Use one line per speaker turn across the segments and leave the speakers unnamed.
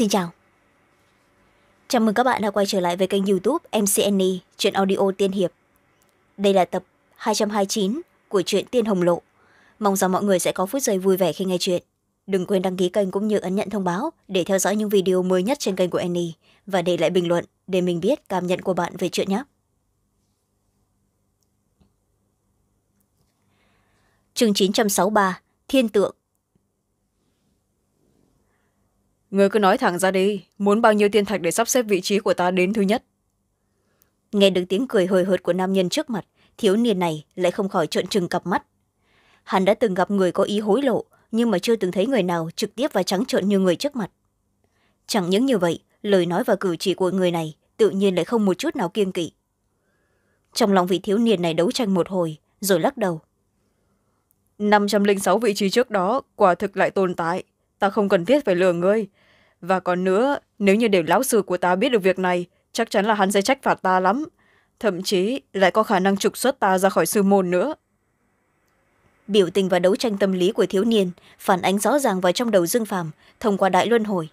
xin chào chào mừng các bạn đã quay trở lại với kênh youtube mcne chuyện audio tiên hiệp đây là tập hai trăm hai mươi chín của truyện tiên hồng lộ mong rằng mọi người sẽ có phút giây vui vẻ khi nghe chuyện đừng quên đăng ký kênh cũng như ấn nhận thông báo để theo dõi những video mới nhất trên kênh của annie và để lại bình luận để mình biết cảm nhận của bạn về chuyện nhé chương 963, t h i ê tượng người cứ nói thẳng ra đi muốn bao nhiêu tiên thạch để sắp xếp vị trí của ta đến thứ nhất nghe được tiếng cười hời hợt của nam nhân trước mặt thiếu niên này lại không khỏi trợn trừng cặp mắt hắn đã từng gặp người có ý hối lộ nhưng mà chưa từng thấy người nào trực tiếp và trắng trợn như người trước mặt chẳng những như vậy lời nói và cử chỉ của người này tự nhiên lại không một chút nào kiêng kỵ trong lòng vị thiếu niên này đấu tranh một hồi rồi lắc đầu năm trăm linh sáu vị trí trước đó quả thực lại tồn tại ta không cần thiết phải lừa ngươi và còn nữa nếu như để lão sư của ta biết được việc này chắc chắn là hắn sẽ trách phạt ta lắm thậm chí lại có khả năng trục xuất ta ra khỏi sư môn nữa biểu tình và đấu tranh tâm lý của thiếu niên phản ánh rõ ràng vào trong đầu dương phàm thông qua đại luân hồi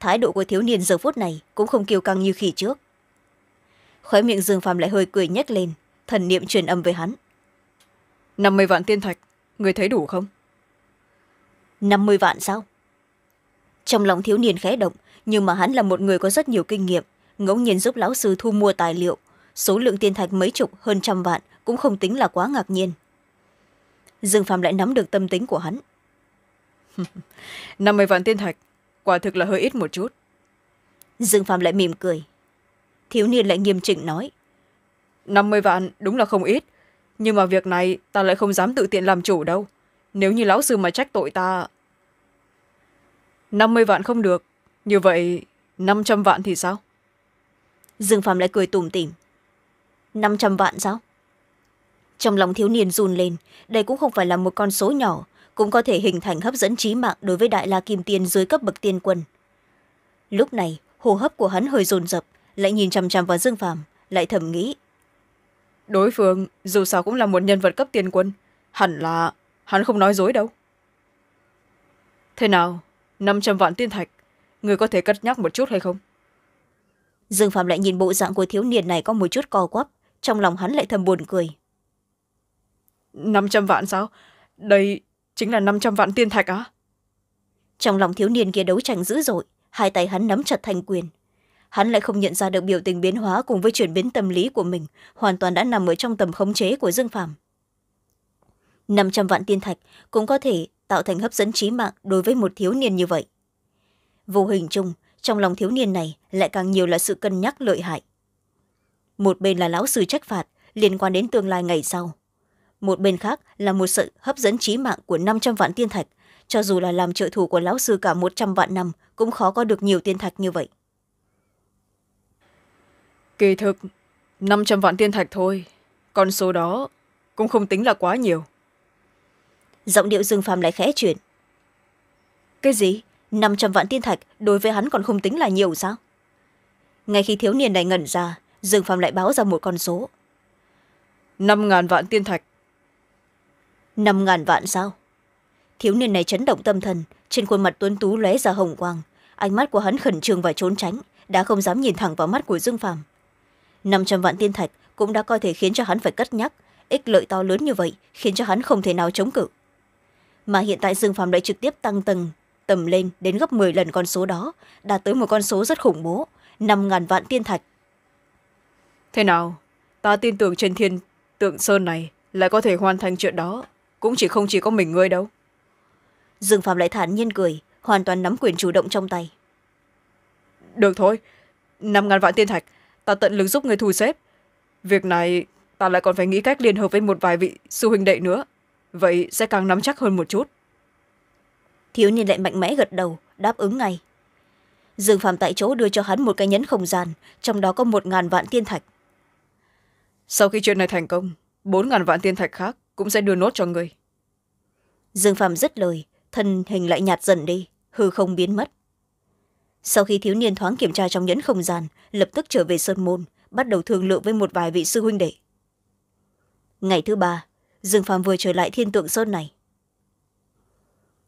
thái độ của thiếu niên giờ phút này cũng không kiêu căng như khi trước khóe miệng dương phàm lại hơi cười nhếch lên thần niệm truyền âm với hắn năm mươi vạn tiên thạch người thấy đủ không năm mươi vạn sao trong lòng thiếu niên khé động nhưng mà hắn là một người có rất nhiều kinh nghiệm ngẫu nhiên giúp lão sư thu mua tài liệu số lượng tiên thạch mấy chục hơn trăm vạn cũng không tính là quá ngạc nhiên dương phạm lại nắm được tâm tính của hắn năm mươi vạn tiên thạch quả thực là hơi ít một chút dương phạm lại mỉm cười thiếu niên lại nghiêm chỉnh nói năm mươi vạn đúng là không ít nhưng mà việc này ta lại không dám tự tiện làm chủ đâu nếu như lão sư mà trách tội ta năm mươi vạn không được như vậy năm trăm vạn thì sao dương Phạm lại cười tủm tỉm năm trăm vạn sao trong lòng thiếu niên run lên đây cũng không phải là một con số nhỏ cũng có thể hình thành hấp dẫn trí mạng đối với đại la kim tiên dưới cấp bậc tiên quân lúc này hô hấp của hắn hơi rồn rập, lại nhìn chằm chằm vào dương Phạm, lại thầm nghĩ đối phương dù sao cũng là một nhân vật cấp tiên quân hẳn là hắn không nói dối đâu thế nào năm trăm vạn tiên thạch người có thể cất nhắc một chút hay không dương phạm lại nhìn bộ dạng của thiếu niên này có một chút co quắp trong lòng hắn lại thầm buồn cười năm trăm vạn sao đây chính là năm trăm vạn tiên thạch á trong lòng thiếu niên kia đấu tranh dữ dội hai tay hắn nắm chặt thành quyền hắn lại không nhận ra được biểu tình biến hóa cùng với chuyển biến tâm lý của mình hoàn toàn đã nằm ở trong tầm khống chế của dương Phạm. năm trăm vạn tiên thạch cũng có thể tạo thành hấp dẫn trí mạng đối với một thiếu niên như vậy vô hình chung trong lòng thiếu niên này lại càng nhiều là sự cân nhắc lợi hại một bên là lão sư trách phạt liên quan đến tương lai ngày sau một bên khác là một sự hấp dẫn trí mạng của năm trăm vạn tiên thạch cho dù là làm trợ thủ của lão sư cả một trăm vạn năm cũng khó có được nhiều tiên thạch như vậy kỳ thực năm trăm vạn tiên thạch thôi con số đó cũng không tính là quá nhiều giọng điệu dương phàm lại khẽ chuyển cái gì năm trăm vạn tiên thạch đối với hắn còn không tính là nhiều sao ngay khi thiếu niên này ngẩn ra dương phàm lại báo ra một con số năm ngàn vạn tiên thạch năm ngàn vạn sao thiếu niên này chấn động tâm thần trên khuôn mặt tuấn tú lóe ra hồng quang ánh mắt của hắn khẩn trương và trốn tránh đã không dám nhìn thẳng vào mắt của dương phàm năm trăm vạn tiên thạch cũng đã coi thể khiến cho hắn phải cất nhắc ích lợi to lớn như vậy khiến cho hắn không thể nào chống cự mà hiện tại dương Phạm lại trực tiếp tăng tầng tầm lên đến gấp m ộ ư ơ i lần con số đó đạt tới một con số rất khủng bố năm ngàn vạn tiên thạch thế nào ta tin tưởng trên thiên tượng sơn này lại có thể hoàn thành chuyện đó cũng chỉ không chỉ có mình ngươi đâu dương phạm lại thản nhiên cười hoàn toàn nắm quyền chủ động trong tay được thôi năm ngàn vạn tiên thạch ta tận lực giúp người thu xếp việc này ta lại còn phải nghĩ cách liên hợp với một vài vị sư huynh đệ nữa vậy sẽ càng nắm chắc hơn một chút thiếu niên lại mạnh mẽ gật đầu đáp ứng ngay dương phạm tại chỗ đưa cho hắn một cái nhẫn không gian trong đó có một ngàn vạn tiên thạch sau khi chuyện này thành công bốn ngàn vạn tiên thạch khác cũng sẽ đưa nốt cho người dương phạm dứt lời thân hình lại nhạt dần đi hư không biến mất sau khi thiếu niên thoáng kiểm tra trong nhẫn không gian lập tức trở về sơn môn bắt đầu thương lượng với một vài vị sư huynh đệ ngày thứ ba dương phàm vừa trở lại thiên tượng sơn này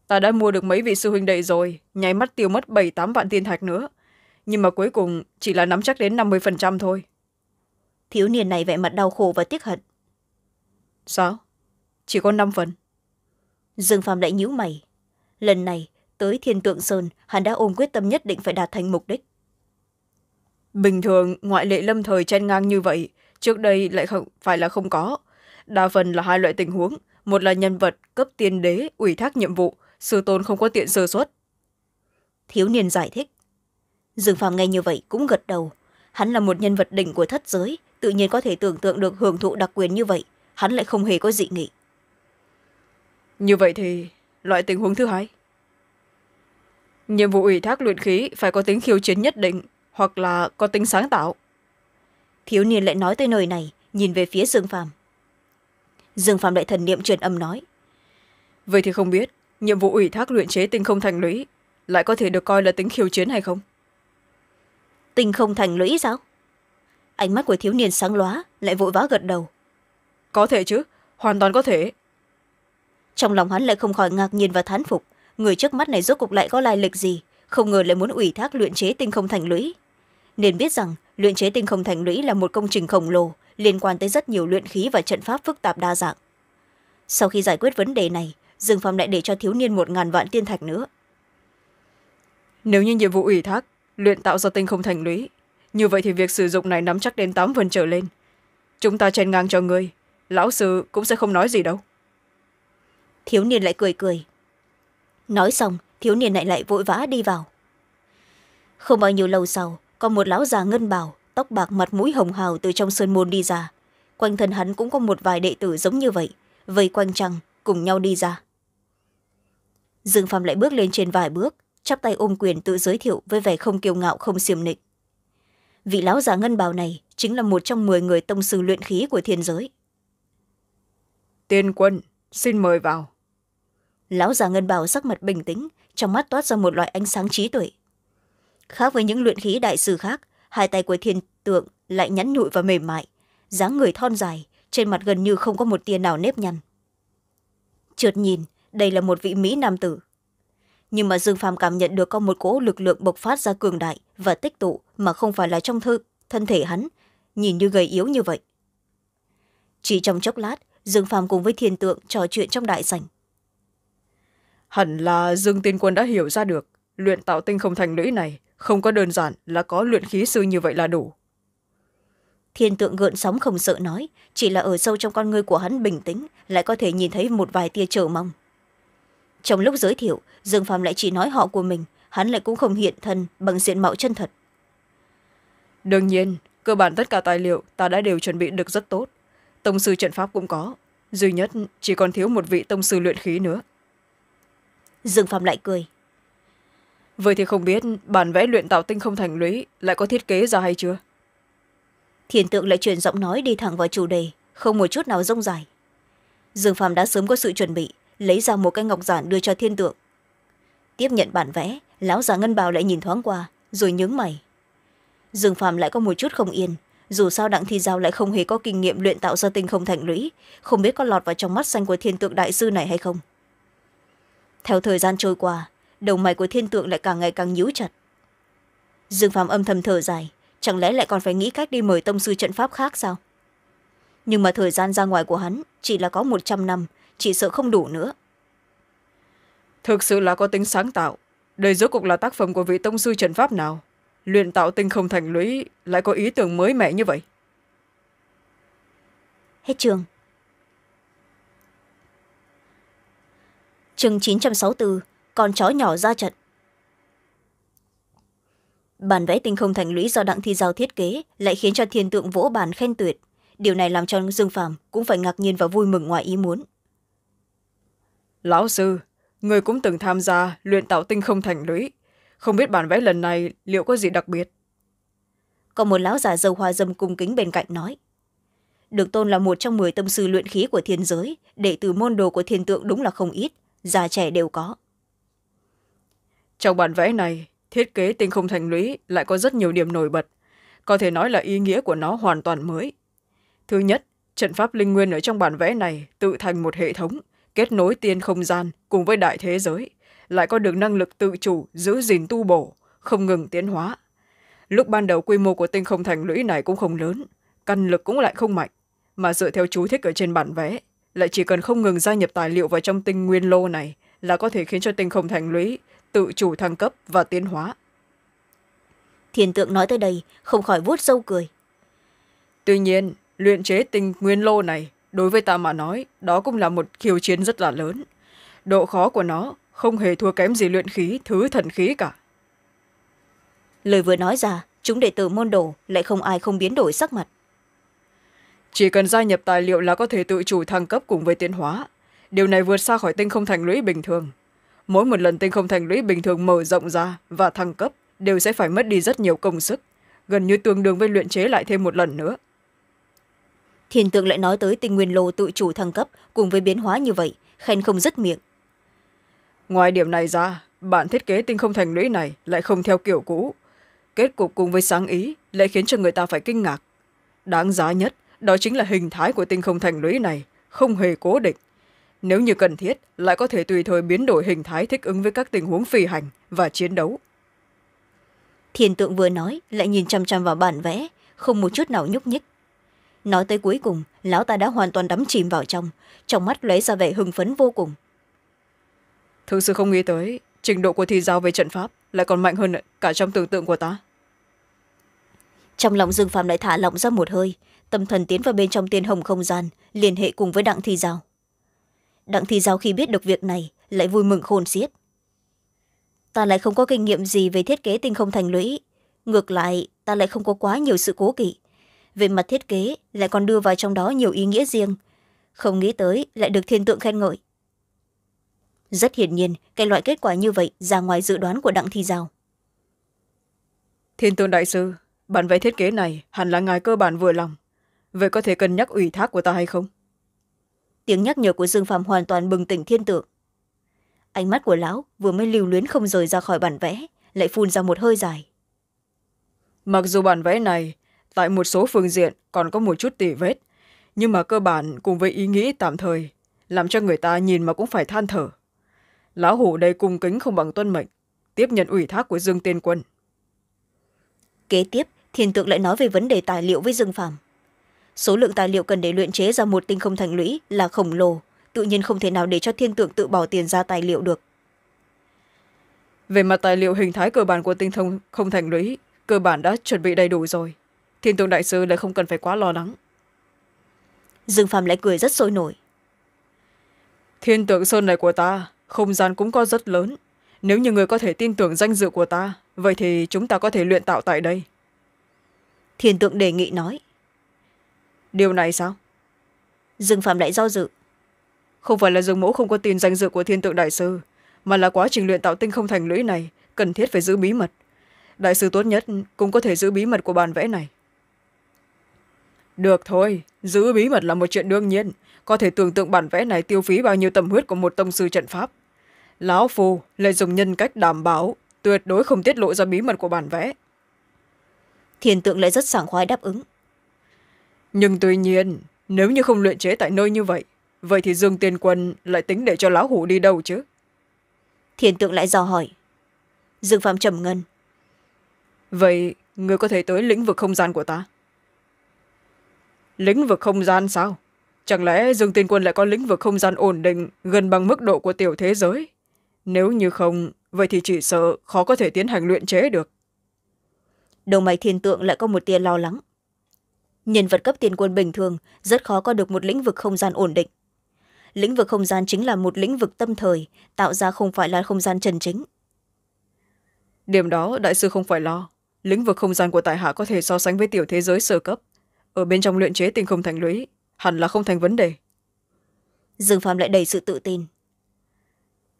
ta đã mua được mấy vị sư huynh đệ rồi nháy mắt tiêu mất bảy tám vạn tiên thạch nữa nhưng mà cuối cùng chỉ là nắm chắc đến năm mươi thôi thiếu niên này vẻ mặt đau khổ và tiếc hận sao chỉ có năm phần dương phàm lại nhíu mày lần này tới thiên tượng sơn hắn đã ôm quyết tâm nhất định phải đạt thành mục đích bình thường ngoại lệ lâm thời chen ngang như vậy trước đây lại không phải là không có đa phần là hai loại tình huống một là nhân vật cấp tiên đế ủy thác nhiệm vụ sư tôn không có tiện sơ xuất thiếu niên giải thích dương phàm nghe như vậy cũng gật đầu hắn là một nhân vật đỉnh của thất giới tự nhiên có thể tưởng tượng được hưởng thụ đặc quyền như vậy hắn lại không hề có dị nghị như vậy thì loại tình huống thứ hai nhiệm vụ ủy thác luyện khí phải có tính khiêu chiến nhất định hoặc là có tính sáng tạo thiếu niên lại nói tới nơi này nhìn về phía dương phàm dương phạm đại thần niệm truyền âm nói vậy thì không biết nhiệm vụ ủy thác luyện chế tinh không thành lũy lại có thể được coi là tính khiêu chiến hay không tinh không thành lũy sao ánh mắt của thiếu niên sáng lóa lại vội vã gật đầu có thể chứ hoàn toàn có thể trong lòng hắn lại không khỏi ngạc nhiên và thán phục người trước mắt này rốt cục lại có lai lịch gì không ngờ lại muốn ủy thác luyện chế tinh không thành lũy nên biết rằng luyện chế tinh không thành lũy là một công trình khổng lồ liên quan tới rất nhiều luyện khí và trận pháp phức tạp đa dạng sau khi giải quyết vấn đề này dương phạm lại để cho thiếu niên một ngàn vạn tiên thạch nữa nếu như nhiệm vụ ủy thác luyện tạo ra tinh không thành lũy như vậy thì việc sử dụng này nắm chắc đến tám phần trở lên chúng ta chen ngang cho người lão sư cũng sẽ không nói gì đâu thiếu niên lại cười cười nói xong thiếu niên lại lại vội vã đi vào không bao nhiêu lâu sau có một lão già ngân bảo tóc bạc mặt mũi hồng hào từ trong sơn môn đi ra quanh thân hắn cũng có một vài đệ tử giống như vậy vây quanh trăng cùng nhau đi ra dương phạm lại bước lên trên vài bước chắp tay ôm quyền tự giới thiệu với vẻ không kiêu ngạo không xiềm nịch vị lão già ngân bào này chính là một trong m người tông sư luyện khí của thiên giới tiên quân xin mời vào lão già ngân bào sắc mặt bình tĩnh trong mắt toát ra một loại ánh sáng trí tuệ khác với những luyện khí đại sư khác hai tay của thiên tượng lại nhẵn nhụi và mềm mại dáng người thon dài trên mặt gần như không có một tia nào nếp nhăn trượt nhìn đây là một vị mỹ nam tử nhưng mà dương phàm cảm nhận được có một cỗ lực lượng bộc phát ra cường đại và tích tụ mà không phải là trong thư, thân thể hắn nhìn như gầy yếu như vậy chỉ trong chốc lát dương phàm cùng với thiên tượng trò chuyện trong đại sảnh hẳn là dương tiên quân đã hiểu ra được luyện tạo tinh không thành lũy này không có đơn giản là có luyện khí sư như vậy là đủ thiên tượng gợn sóng không sợ nói chỉ là ở sâu trong con ngươi của hắn bình tĩnh lại có thể nhìn thấy một vài tia chờ mong trong lúc giới thiệu dương phàm lại chỉ nói họ của mình hắn lại cũng không hiện thân bằng diện mạo chân thật đương nhiên cơ bản tất cả tài liệu ta đã đều chuẩn bị được rất tốt tông sư trận pháp cũng có duy nhất chỉ còn thiếu một vị tông sư luyện khí nữa dương phàm lại cười vậy thì không biết bản vẽ luyện tạo tinh không thành lũy lại có thiết kế ra hay chưa thiền tượng lại truyền giọng nói đi thẳng vào chủ đề không một chút nào rông dài dương Phạm đã sớm có sự chuẩn bị lấy ra một cái ngọc giản đưa cho thiên tượng tiếp nhận bản vẽ lão già ngân bào lại nhìn thoáng qua rồi nhướng mày dương Phạm lại có một chút không yên dù sao đặng thi giao lại không hề có kinh nghiệm luyện tạo ra tinh không thành lũy không biết có lọt vào trong mắt xanh của thiên tượng đại sư này hay không theo thời gian trôi qua đầu mày của thiên tượng lại càng ngày càng nhíu chặt dương Phạm âm thầm thở dài chẳng lẽ lại còn phải nghĩ cách đi mời tông sư trận pháp khác sao nhưng mà thời gian ra ngoài của hắn chỉ là có một trăm năm chỉ sợ không đủ nữa thực sự là có tính sáng tạo đây rốt cuộc là tác phẩm của vị tông sư trận pháp nào luyện tạo tinh không thành lũy lại có ý tưởng mới mẻ như vậy hết trường chương chín trăm sáu mươi bốn con chó nhỏ ra trận bản vẽ tinh không thành lũy do đặng thi giao thiết kế lại khiến cho thiên tượng vỗ bàn khen tuyệt điều này làm cho dương phạm cũng phải ngạc nhiên và vui mừng ngoài ý muốn lão sư người cũng từng tham gia luyện tạo tinh không thành lũy không biết bản vẽ lần này liệu có gì đặc biệt còn một lão già dâu hoa dâm cung kính bên cạnh nói được tôn là một trong m tâm sư luyện khí của thiên giới đệ tử môn đồ của thiên tượng đúng là không ít già trẻ đều có trong bản vẽ này thiết kế tinh không thành lũy lại có rất nhiều điểm nổi bật có thể nói là ý nghĩa của nó hoàn toàn mới thứ nhất trận pháp linh nguyên ở trong bản vẽ này tự thành một hệ thống kết nối tiên không gian cùng với đại thế giới lại có được năng lực tự chủ giữ gìn tu bổ không ngừng tiến hóa lúc ban đầu quy mô của tinh không thành lũy này cũng không lớn căn lực cũng lại không mạnh mà dựa theo chú thích ở trên bản vẽ lại chỉ cần không ngừng gia nhập tài liệu vào trong tinh nguyên lô này là có thể khiến cho tinh không thành lũy tự chủ thăng cấp và tiến hóa thiền tượng nói tới đây không khỏi vuốt râu cười tuy nhiên luyện chế tinh nguyên lô này đối với ta mà nói đó cũng là một khiêu chiến rất là lớn độ khó của nó không hề thua kém gì luyện khí thứ thần khí cả lời vừa nói ra chúng đệ tử môn đồ lại không ai không biến đổi sắc mặt chỉ cần gia nhập tài liệu là có thể tự chủ thăng cấp cùng với tiến hóa điều này vượt xa khỏi tinh không thành lũy bình thường mỗi một lần tinh không thành lũy bình thường mở rộng ra và thăng cấp đều sẽ phải mất đi rất nhiều công sức gần như tương đương với luyện chế lại thêm một lần nữa thiên tượng lại nói tới tinh nguyên lô tự chủ thăng cấp cùng với biến hóa như vậy khen không dứt miệng ngoài điểm này ra bản thiết kế tinh không thành lũy này lại không theo kiểu cũ kết cục cùng với sáng ý lại khiến cho người ta phải kinh ngạc đáng giá nhất đó chính là hình thái của tinh không thành lũy này không hề cố định nếu như cần thiết lại có thể tùy thời biến đổi hình thái thích ứng với các tình huống phi hành và chiến đấu thiên tượng vừa nói lại nhìn chăm chăm vào bản vẽ không một chút nào nhúc nhích nói tới cuối cùng lão ta đã hoàn toàn đắm chìm vào trong trong mắt lấy ra vẻ hưng phấn vô cùng thực sự không nghĩ tới trình độ của thi giáo về trận pháp lại còn mạnh hơn cả trong tưởng tượng của ta trong lòng dương phạm lại thả lỏng ra một hơi tâm thần tiến vào bên trong tiên hồng không gian liên hệ cùng với đặng thi giáo đặng thi giao khi biết được việc này lại vui mừng khôn xiết ta lại không có kinh nghiệm gì về thiết kế tinh không thành lũy ngược lại ta lại không có quá nhiều sự cố kỵ về mặt thiết kế lại còn đưa vào trong đó nhiều ý nghĩa riêng không nghĩ tới lại được thiên tượng khen ngợi rất hiển nhiên cái loại kết quả như vậy ra ngoài dự đoán của đặng thi giao thiên tượng đại sư bản vẽ thiết kế này hẳn là ngài cơ bản vừa lòng vậy có thể cần nhắc ủy thác của ta hay không tiếng nhắc nhở của dương phạm hoàn toàn bừng tỉnh thiên tượng ánh mắt của lão vừa mới lưu luyến không rời ra khỏi bản vẽ lại phun ra một hơi dài mặc dù bản vẽ này tại một số phương diện còn có một chút tỉ vết nhưng mà cơ bản cùng với ý nghĩ tạm thời làm cho người ta nhìn mà cũng phải than thở lão hủ đây cung kính không bằng tuân mệnh tiếp nhận ủy thác của dương tiên quân kế tiếp thiên tượng lại nói về vấn đề tài liệu với dương phạm số lượng tài liệu cần để luyện chế ra một tinh không thành lũy là khổng lồ tự nhiên không thể nào để cho thiên tượng tự bỏ tiền ra tài liệu được về mặt tài liệu hình thái cơ bản của tinh thông không thành lũy cơ bản đã chuẩn bị đầy đủ rồi thiên tượng đại sư lại không cần phải quá lo lắng dương phàm lại cười rất sôi nổi thiên tượng sơn này của ta không gian cũng có rất lớn nếu như người có thể tin tưởng danh dự của ta vậy thì chúng ta có thể luyện tạo tại đây thiên tượng đề nghị nói điều này sao dương phạm lại do dự không phải là dương mẫu không có tin danh dự của thiên tượng đại sư mà là quá trình luyện tạo tinh không thành lũy này cần thiết phải giữ bí mật đại sư tốt nhất cũng có thể giữ bí mật của bản vẽ này được thôi giữ bí mật là một chuyện đương nhiên có thể tưởng tượng bản vẽ này tiêu phí bao nhiêu tâm huyết của một tông sư trận pháp lão phù lại dùng nhân cách đảm bảo tuyệt đối không tiết lộ ra bí mật của bản vẽ thiền tượng lại rất sảng khoái đáp ứng nhưng tuy nhiên nếu như không luyện chế tại nơi như vậy vậy thì dương tiên quân lại tính để cho lão hủ đi đâu chứ thiên tượng lại dò hỏi dương phạm trầm ngân vậy người có thể tới lĩnh vực không gian của ta lĩnh vực không gian sao chẳng lẽ dương tiên quân lại có lĩnh vực không gian ổn định gần bằng mức độ của tiểu thế giới nếu như không vậy thì chỉ sợ khó có thể tiến hành luyện chế được đầu mày thiên tượng lại có một tia lo lắng nhân vật cấp tiền quân bình thường rất khó có được một lĩnh vực không gian ổn định lĩnh vực không gian chính là một lĩnh vực tâm thời tạo ra không phải là không gian chân chính điểm đó đại sư không phải lo lĩnh vực không gian của tài hạ có thể so sánh với tiểu thế giới sơ cấp ở bên trong luyện chế tinh không thành lũy hẳn là không thành vấn đề dương phạm lại đầy sự tự tin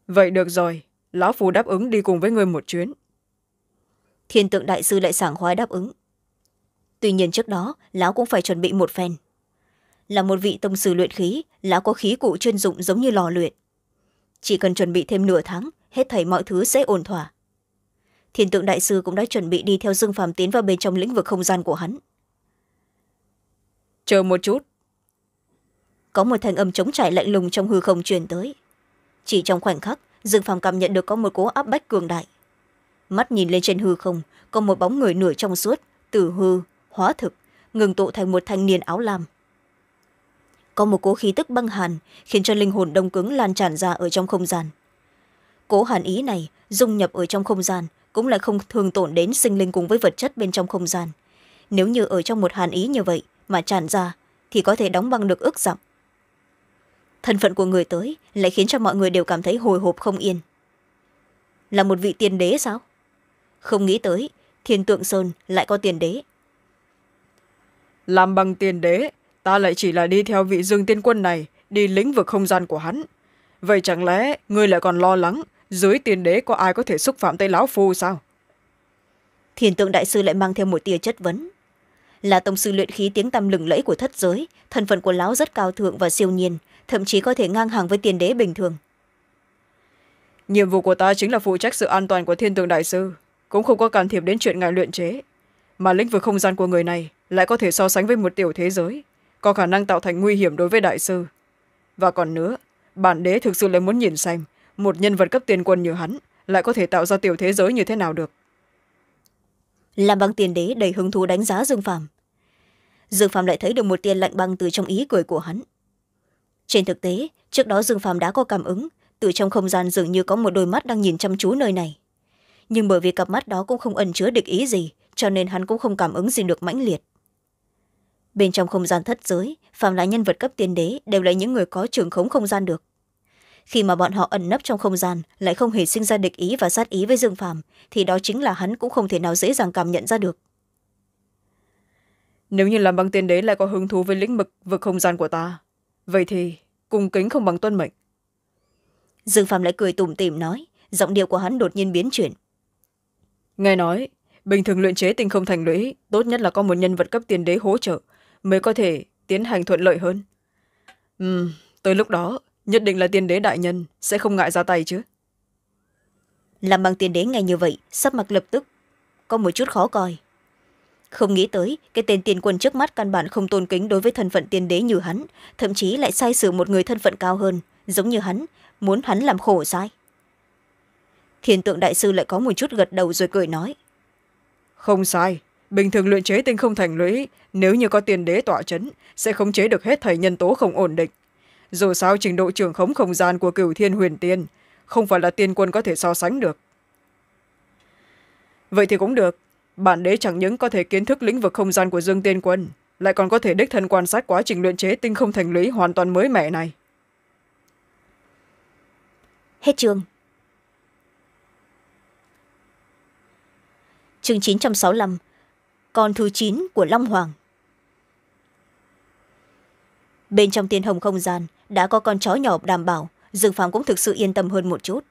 vậy được rồi lão phù đáp ứng đi cùng với người một chuyến thiên tượng đại sư lại sảng khoái đáp ứng tuy nhiên trước đó lão cũng phải chuẩn bị một phen là một vị tông sư luyện khí lão có khí cụ chuyên dụng giống như lò luyện chỉ cần chuẩn bị thêm nửa tháng hết thảy mọi thứ sẽ ổn thỏa thiên tượng đại sư cũng đã chuẩn bị đi theo dương phàm tiến vào bên trong lĩnh vực không gian của hắn chờ một chút có một thanh âm chống trải lạnh lùng trong hư không truyền tới chỉ trong khoảnh khắc dương phàm cảm nhận được có một cố áp bách cường đại mắt nhìn lên trên hư không có một bóng người nửa trong suốt từ hư hóa thực ngừng tụ thành một thanh niên áo lam có một cố khí tức băng hàn khiến cho linh hồn đông cứng lan tràn ra ở trong không gian cố hàn ý này dung nhập ở trong không gian cũng lại không thường tổn đến sinh linh cùng với vật chất bên trong không gian nếu như ở trong một hàn ý như vậy mà tràn ra thì có thể đóng băng được ước dặm thân phận của người tới lại khiến cho mọi người đều cảm thấy hồi hộp không yên là một vị tiền đế sao không nghĩ tới thiên tượng sơn lại có tiền đế làm bằng tiền đế ta lại chỉ là đi theo vị dương tiên quân này đi lĩnh vực không gian của hắn vậy chẳng lẽ ngươi lại còn lo lắng dưới tiền đế có ai có thể xúc phạm tới lão phu sao thiền tượng đại sư lại mang theo một tia chất vấn là tổng sư luyện khí tiếng tăm lừng lẫy của thất giới thân phận của lão rất cao thượng và siêu nhiên thậm chí có thể ngang hàng với tiền đế bình thường nhiệm vụ của ta chính là phụ trách sự an toàn của thiên tượng đại sư cũng không có can thiệp đến chuyện ngài luyện chế mà lĩnh vực không gian của người này lại có thể so sánh với một tiểu thế giới có khả năng tạo thành nguy hiểm đối với đại sư và còn nữa bản đế thực sự lại muốn nhìn xem một nhân vật cấp tiền quân như hắn lại có thể tạo ra tiểu thế giới như thế nào được làm băng tiền đế đầy hứng thú đánh giá dương phạm. dương phạm lại thấy được một tiền lạnh băng từ trong ý cười của hắn trên thực tế trước đó dương phạm đã có cảm ứng từ trong không gian dường như có một đôi mắt đang nhìn chăm chú nơi này nhưng bởi vì cặp mắt đó cũng không ẩn chứa địch ý gì cho nên hắn cũng không cảm ứng gì được mãnh liệt bên trong không gian thất giới phạm là nhân vật cấp tiên đế đều là những người có trường khống không gian được khi mà bọn họ ẩn nấp trong không gian lại không hề sinh ra địch ý và sát ý với dương phạm thì đó chính là hắn cũng không thể nào dễ dàng cảm nhận ra được nếu như làm băng tiên đế lại có hứng thú với lĩnh vực vực không gian của ta vậy thì cùng kính không bằng tuân mệnh dương phạm lại cười tủm tìm nói giọng điệu của hắn đột nhiên biến chuyển nghe nói bình thường luyện chế tinh không thành lũy tốt nhất là có một nhân vật cấp tiền đế hỗ trợ mới có thể tiến hành thuận lợi hơn ừ tới lúc đó nhất định là tiên đế đại nhân sẽ không ngại ra tay chứ làm bằng tiên đế ngay như vậy sắp mặt lập tức có một chút khó coi không nghĩ tới cái tên tiền quân trước mắt căn bản không tôn kính đối với thân phận tiên đế như hắn thậm chí lại sai sử một người thân phận cao hơn giống như hắn muốn hắn làm khổ sai thiền tượng đại sư lại có một chút gật đầu rồi cười nói không sai bình thường luyện chế tinh không thành lũy nếu như có tiền đế tỏa chấn sẽ khống chế được hết thầy nhân tố không ổn định dù sao trình độ trưởng khống không gian của cửu thiên huyền tiên không phải là tiên quân có thể so sánh được vậy thì cũng được bản đế chẳng những có thể kiến thức lĩnh vực không gian của dương tiên quân lại còn có thể đích thân quan sát quá trình luyện chế tinh không thành lũy hoàn toàn mới mẻ này Hết chương. Chương 965, con thứ chín của long hoàng bên trong tiên hồng không gian đã có con chó nhỏ đảm bảo dương phàm cũng thực sự yên tâm hơn một chút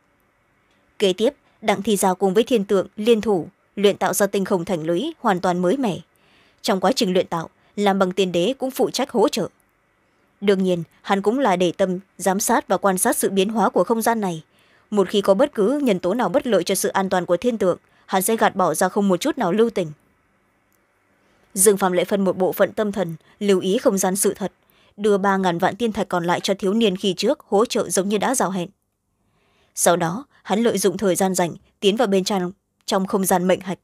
kế tiếp đặng thi giao cùng với thiên tượng liên thủ luyện tạo ra tinh không thành lũy hoàn toàn mới mẻ trong quá trình luyện tạo làm bằng tiền đế cũng phụ trách hỗ trợ đương nhiên hắn cũng là để tâm giám sát và quan sát sự biến hóa của không gian này một khi có bất cứ nhân tố nào bất lợi cho sự an toàn của thiên tượng hắn sẽ gạt bỏ ra không một chút nào lưu tình dương phạm lệ phân một bộ phận tâm thần lưu ý không gian sự thật đưa ba ngàn vạn tiên thạch còn lại cho thiếu niên khi trước hỗ trợ giống như đã giao hẹn sau đó hắn lợi dụng thời gian rảnh tiến vào bên trong, trong không gian mệnh hạch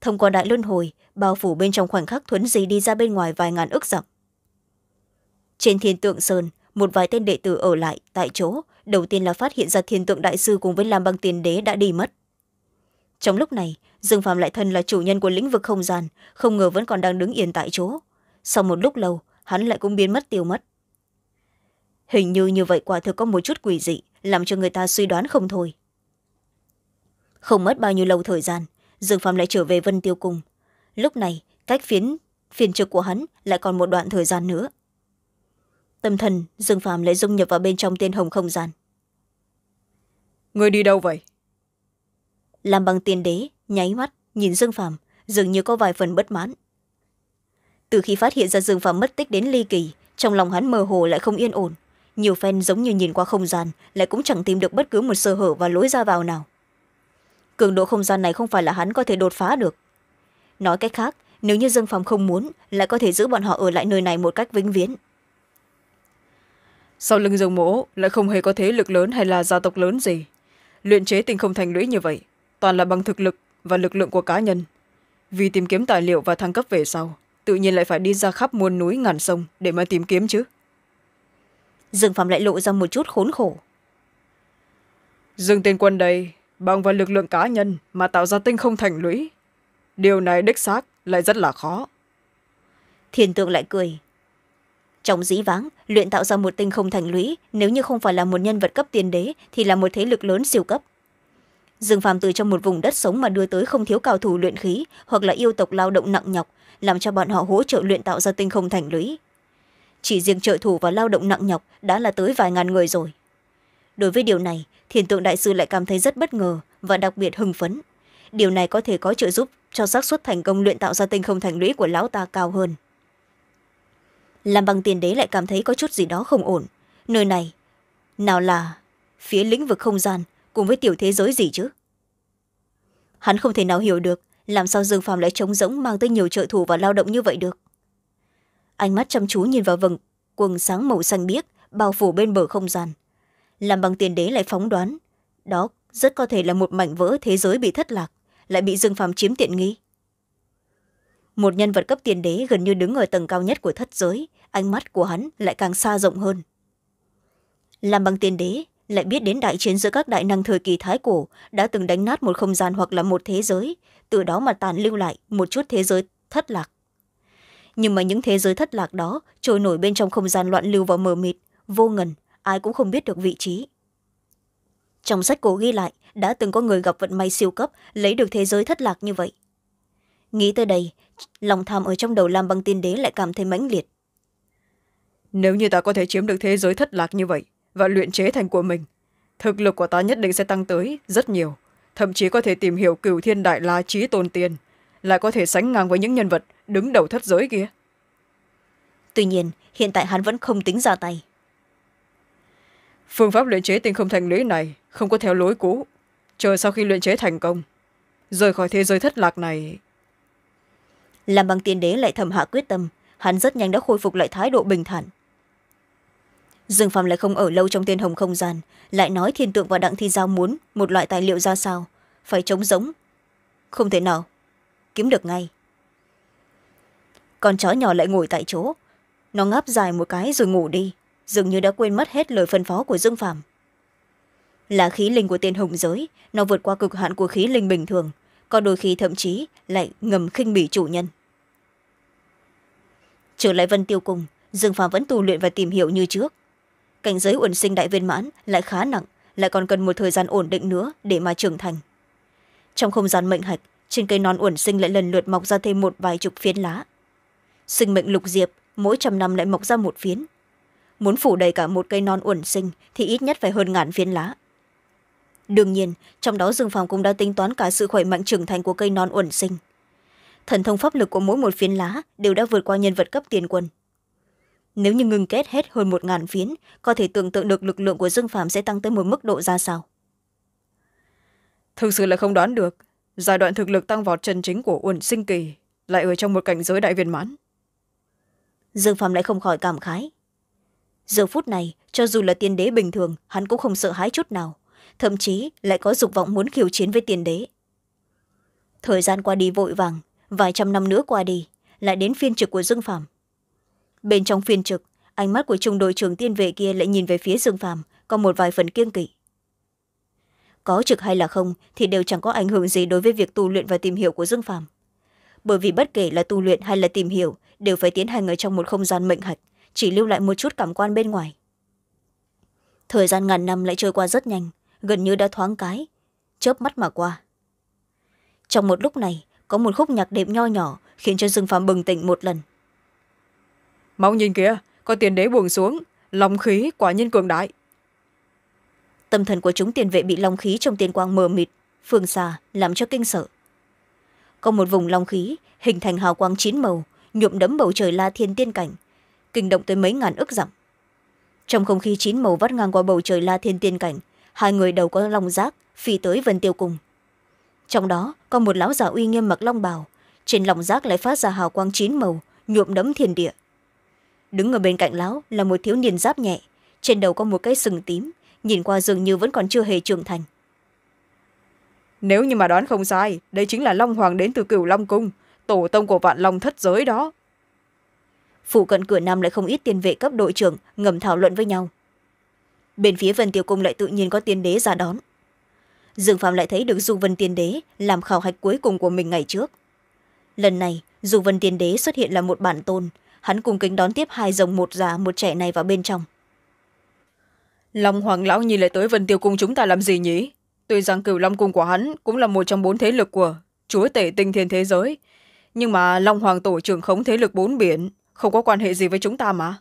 thông qua đại luân hồi bao phủ bên trong khoảnh khắc thuấn gì đi ra bên ngoài vài ngàn ước dặm trên thiên tượng sơn một vài tên đệ tử ở lại tại chỗ đầu tiên là phát hiện ra thiên tượng đại sư cùng với lam băng tiền đế đã đi mất trong lúc này dương phạm lại thân là chủ nhân của lĩnh vực không gian không ngờ vẫn còn đang đứng yên tại chỗ sau một lúc lâu hắn lại cũng biến mất tiêu mất hình như như vậy quả thực có một chút quỷ dị làm cho người ta suy đoán không thôi không mất bao nhiêu lâu thời gian dương phạm lại trở về vân tiêu cung lúc này cách phiến phiền trực của hắn lại còn một đoạn thời gian nữa tâm thần dương phạm lại dung nhập vào bên trong tên hồng không gian người đi đâu vậy làm bằng tiền đế nháy mắt nhìn dương Phạm, dường như có vài phần bất mãn từ khi phát hiện ra dương Phạm mất tích đến ly kỳ trong lòng hắn mơ hồ lại không yên ổn nhiều phen giống như nhìn qua không gian lại cũng chẳng tìm được bất cứ một sơ hở và lối ra vào nào cường độ không gian này không phải là hắn có thể đột phá được nói cách khác nếu như dương Phạm không muốn lại có thể giữ bọn họ ở lại nơi này một cách vĩnh viễn sau lưng Dương mỗ lại không hề có thế lực lớn hay là gia tộc lớn gì luyện chế tình không thành lũy như vậy toàn là bằng thực lực và lực lượng của cá nhân vì tìm kiếm tài liệu và thăng cấp về sau tự nhiên lại phải đi ra khắp muôn núi ngàn sông để mà tìm kiếm chứ dương phạm lại lộ ra một chút khốn khổ dương tên quân đây bằng vào lực lượng cá nhân mà tạo ra tinh không thành lũy điều này đích xác lại rất là khó thiền tượng lại cười trong dĩ vãng luyện tạo ra một tinh không thành lũy nếu như không phải là một nhân vật cấp tiền đế thì là một thế lực lớn siêu cấp dương phàm từ trong một vùng đất sống mà đưa tới không thiếu cao thủ luyện khí hoặc là yêu tộc lao động nặng nhọc làm cho bọn họ hỗ trợ luyện tạo ra tinh không thành lũy chỉ riêng trợ thủ và lao động nặng nhọc đã là tới vài ngàn người rồi đối với điều này thiền tượng đại sư lại cảm thấy rất bất ngờ và đặc biệt hưng phấn điều này có thể có trợ giúp cho xác suất thành công luyện tạo ra tinh không thành lũy của lão ta cao hơn làm bằng tiền đế lại cảm thấy có chút gì đó không ổn nơi này nào là phía lĩnh vực không gian cùng với tiểu thế giới gì chứ hắn không thể nào hiểu được làm sao dương phàm lại trống rỗng mang tới nhiều trợ thủ và lao động như vậy được ánh mắt chăm chú nhìn vào vầng quần sáng màu xanh biếc bao phủ bên bờ không gian làm bằng tiền đế lại phóng đoán đó rất có thể là một mảnh vỡ thế giới bị thất lạc lại bị dương phàm chiếm tiện nghi một nhân vật cấp tiền đế gần như đứng ở tầng cao nhất của thất giới ánh mắt của hắn lại càng xa rộng hơn làm bằng tiền đế lại biết đến đại chiến giữa các đại năng thời kỳ thái cổ đã từng đánh nát một không gian hoặc là một thế giới từ đó mà tàn lưu lại một chút thế giới thất lạc nhưng mà những thế giới thất lạc đó trôi nổi bên trong không gian loạn lưu và mờ mịt vô ngần ai cũng không biết được vị trí trong sách cổ ghi lại đã từng có người gặp vận may siêu cấp lấy được thế giới thất lạc như vậy nghĩ tới đây lòng tham ở trong đầu lam băng tiên đế lại cảm thấy mãnh liệt nếu như ta có thể chiếm được thế giới thất lạc như vậy và luyện chế thành của mình thực lực của ta nhất định sẽ tăng tới rất nhiều thậm chí có thể tìm hiểu cửu thiên đại la trí tôn tiền lại có thể sánh ngang với những nhân vật đứng đầu thất giới kia tuy nhiên hiện tại hắn vẫn không tính ra tay phương pháp luyện chế tinh không thành lý này không có theo lối cũ chờ sau khi luyện chế thành công rời khỏi thế giới thất lạc này làm bằng tiền đế lại thầm hạ quyết tâm hắn rất nhanh đã khôi phục lại thái độ bình thản dương Phạm lại không ở lâu trong tiên hồng không gian lại nói thiên tượng và đặng thi giao muốn một loại tài liệu ra sao phải trống giống không thể nào kiếm được ngay con chó nhỏ lại ngồi tại chỗ nó ngáp dài một cái rồi ngủ đi dường như đã quên mất hết lời phân phó của dương Phạm. là khí linh của tiên hồng giới nó vượt qua cực hạn của khí linh bình thường có đôi khi thậm chí lại ngầm khinh bỉ chủ nhân trở lại vân tiêu cùng dương Phạm vẫn tu luyện và tìm hiểu như trước cảnh giới uẩn sinh đại viên mãn lại khá nặng lại còn cần một thời gian ổn định nữa để mà trưởng thành trong không gian mệnh hạch trên cây non uẩn sinh lại lần lượt mọc ra thêm một vài chục phiến lá sinh mệnh lục diệp mỗi trăm năm lại mọc ra một phiến muốn phủ đầy cả một cây non uẩn sinh thì ít nhất phải hơn ngàn phiến lá đương nhiên trong đó dương phàm cũng đã tính toán cả sự khỏe mạnh trưởng thành của cây non uẩn sinh thần thông pháp lực của mỗi một phiến lá đều đã vượt qua nhân vật cấp tiền quân nếu như ngưng kết hết hơn một ngàn phiến có thể tưởng tượng được lực lượng của dương Phạm sẽ tăng tới một mức độ ra sao thực sự là không đoán được giai đoạn thực lực tăng vọt chân chính của uẩn sinh kỳ lại ở trong một cảnh giới đại viên mãn dương Phạm lại không khỏi cảm khái giờ phút này cho dù là tiên đế bình thường hắn cũng không sợ hãi chút nào thậm chí lại có dục vọng muốn khiêu chiến với tiên đế thời gian qua đi vội vàng vài trăm năm nữa qua đi lại đến phiên trực của dương Phạm bên trong phiên trực ánh mắt của trung đội trưởng tiên vệ kia lại nhìn về phía dương phàm có một vài phần kiêng kỵ có trực hay là không thì đều chẳng có ảnh hưởng gì đối với việc tu luyện và tìm hiểu của dương phàm bởi vì bất kể là tu luyện hay là tìm hiểu đều phải tiến hành ở trong một không gian mệnh hạch chỉ lưu lại một chút cảm quan bên ngoài thời gian ngàn năm lại trôi qua rất nhanh gần như đã thoáng cái chớp mắt mà qua trong một lúc này có một khúc nhạc đệm nho nhỏ khiến cho dương phàm bừng tỉnh một lần mau nhìn kìa có tiền đế buồn xuống lòng khí quả nhân cường đại tâm thần của chúng tiền vệ bị long khí trong tiền quang mờ mịt phương xa làm cho kinh sợ có một vùng long khí hình thành hào quang chín màu nhuộm đẫm bầu trời la thiên tiên cảnh kinh động tới mấy ngàn ức dặm trong không khí chín màu vắt ngang qua bầu trời la thiên tiên cảnh hai người đầu có long giác phi tới vân tiêu cùng trong đó có một lão già uy nghiêm mặc long bào trên lòng giác lại phát ra hào quang chín màu nhuộm đẫm thiên địa đứng ở bên cạnh lão là một thiếu niên giáp nhẹ trên đầu có một cái sừng tím nhìn qua dường như vẫn còn chưa hề trưởng thành nếu như mà đoán không sai đây chính là long hoàng đến từ cửu long cung tổ tông của vạn long thất giới đó phụ cận cửa nam lại không ít tiên vệ cấp đội trưởng ngầm thảo luận với nhau bên phía vân tiêu cung lại tự nhiên có tiên đế ra đón dương phạm lại thấy được du vân tiên đế làm khảo hạch cuối cùng của mình ngày trước lần này du vân tiên đế xuất hiện là một bản tôn hắn cùng kính đón tiếp hai dòng một già một trẻ này vào bên trong long hoàng lão nhìn lại tới vân tiêu cung chúng ta làm gì nhỉ tuy rằng cửu long cung của hắn cũng là một trong bốn thế lực của chúa tể tinh thiên thế giới nhưng mà long hoàng tổ trưởng khống thế lực bốn biển không có quan hệ gì với chúng ta mà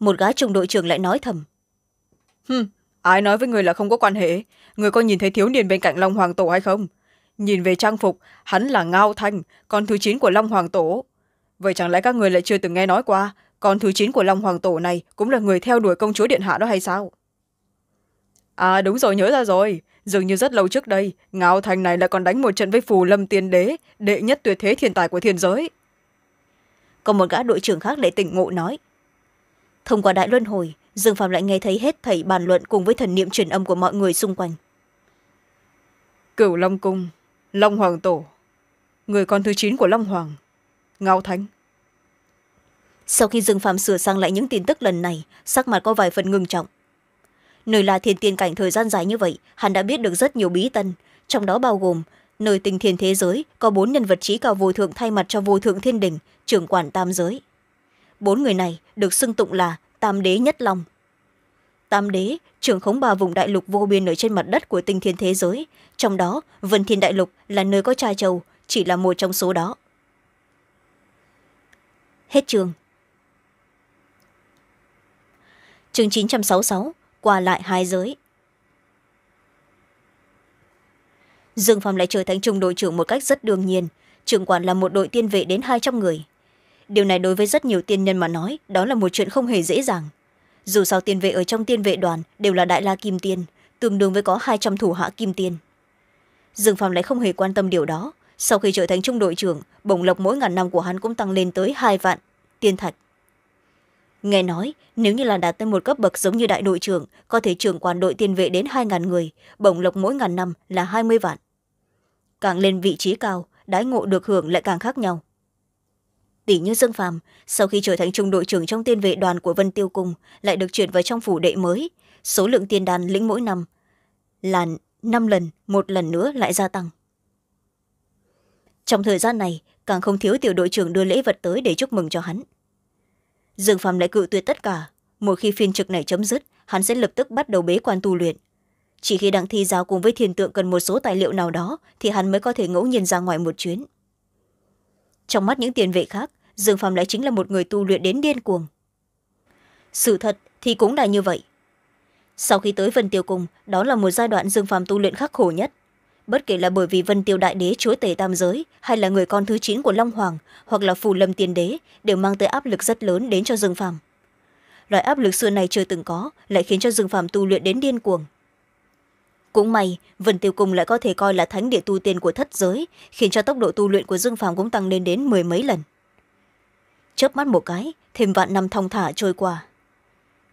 một gái trung đội trưởng lại nói thầm hừm ai nói với người là không có quan hệ người có nhìn thấy thiếu niên bên cạnh long hoàng tổ hay không nhìn về trang phục hắn là ngao thanh con thứ chín của long hoàng tổ vậy chẳng lẽ các người lại chưa từng nghe nói qua con thứ chín của long hoàng tổ này cũng là người theo đuổi công chúa điện hạ đó hay sao à đúng rồi nhớ ra rồi dường như rất lâu trước đây ngao thành này lại còn đánh một trận với phù lâm tiên đế đệ nhất tuyệt thế thiên tài của thiên giới còn một gã đội trưởng khác lại tỉnh ngộ nói thông qua đại luân hồi dương phạm lại nghe thấy hết thầy bàn luận cùng với thần niệm truyền âm của mọi người xung quanh cửu long cung long hoàng tổ người con thứ chín của long hoàng ngao thánh sau khi dương phạm sửa sang lại những tin tức lần này sắc mặt có vài phần ngưng trọng nơi là thiên tiên cảnh thời gian dài như vậy hắn đã biết được rất nhiều bí tân trong đó bao gồm nơi tình thiên thế giới có bốn nhân vật trí cao vô thượng thay mặt cho vô thượng thiên đình trưởng quản tam giới bốn người này được xưng tụng là tam đế nhất long tam đế trưởng khống ba vùng đại lục vô biên ở trên mặt đất của tình thiên thế giới trong đó vân thiên đại lục là nơi có trai châu chỉ là một trong số đó hết trường chương chín trăm sáu mươi sáu qua lại hai giới dương phạm lại trở thành trung đội trưởng một cách rất đương nhiên trưởng quản là một đội tiên vệ đến hai trăm người điều này đối với rất nhiều tiên nhân mà nói đó là một chuyện không hề dễ dàng dù sao tiên vệ ở trong tiên vệ đoàn đều là đại la kim tiên tương đương với có hai trăm thủ hạ kim tiên dương phạm lại không hề quan tâm điều đó sau khi trở thành trung đội trưởng bổng lộc mỗi ngàn năm của hắn cũng tăng lên tới hai vạn tiên thạch nghe nói nếu như là đạt tới một cấp bậc giống như đại đội trưởng có thể trưởng quản đội tiên vệ đến hai ngàn người bổng lộc mỗi ngàn năm là hai mươi vạn càng lên vị trí cao đái ngộ được hưởng lại càng khác nhau tỷ như dương phàm sau khi trở thành trung đội trưởng trong tiên vệ đoàn của vân tiêu cung lại được chuyển vào trong phủ đệ mới số lượng tiền đàn lĩnh mỗi năm là năm lần một lần nữa lại gia tăng trong thời gian này càng không thiếu tiểu đội trưởng đưa lễ vật tới để chúc mừng cho hắn dương Phạm lại cự tuyệt tất cả Mỗi khi phiên trực này chấm dứt hắn sẽ lập tức bắt đầu bế quan tu luyện chỉ khi đặng thi giáo cùng với thiền tượng cần một số tài liệu nào đó thì hắn mới có thể ngẫu nhiên ra ngoài một chuyến trong mắt những tiền vệ khác dương Phạm lại chính là một người tu luyện đến điên cuồng sự thật thì cũng là như vậy sau khi tới vân tiêu cung đó là một giai đoạn dương Phạm tu luyện khắc khổ nhất bất kể là bởi vì vân tiêu đại đế chúa tể tam giới hay là người con thứ chín của long hoàng hoặc là phù lâm tiền đế đều mang tới áp lực rất lớn đến cho dương phàm loại áp lực xưa này chưa từng có lại khiến cho dương phàm tu luyện đến điên cuồng cũng may vân tiêu cung lại có thể coi là thánh địa tu tiên của thất giới khiến cho tốc độ tu luyện của dương phàm cũng tăng lên đến mười mấy lần chớp mắt một cái thêm vạn năm thong thả trôi qua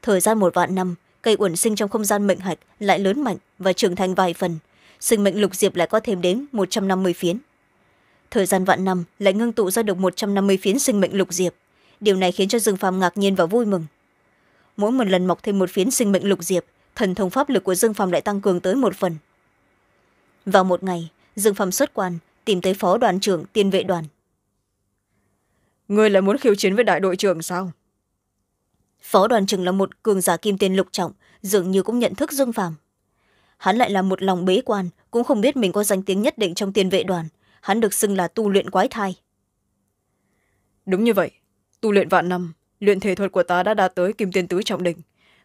thời gian một vạn năm cây uẩn sinh trong không gian mệnh hạch lại lớn mạnh và trưởng thành vài phần sinh mệnh lục diệp lại có thêm đến một trăm năm mươi phiến thời gian vạn năm lại ngưng tụ ra được một trăm năm mươi phiến sinh mệnh lục diệp điều này khiến cho dương phàm ngạc nhiên và vui mừng mỗi một lần mọc thêm một phiến sinh mệnh lục diệp thần thông pháp lực của dương phàm lại tăng cường tới một phần vào một ngày dương phàm xuất quan tìm tới phó đoàn trưởng tiên vệ đoàn người lại muốn khiêu chiến với đại đội trưởng sao phó đoàn trưởng là một cường giả kim tiền lục trọng dường như cũng nhận thức dương phàm hắn lại là một lòng bế quan cũng không biết mình có danh tiếng nhất định trong tiền vệ đoàn hắn được xưng là tu luyện quái thai đúng như vậy tu luyện vạn năm luyện thể thuật của ta đã đạt tới kim tiên tứ trọng đỉnh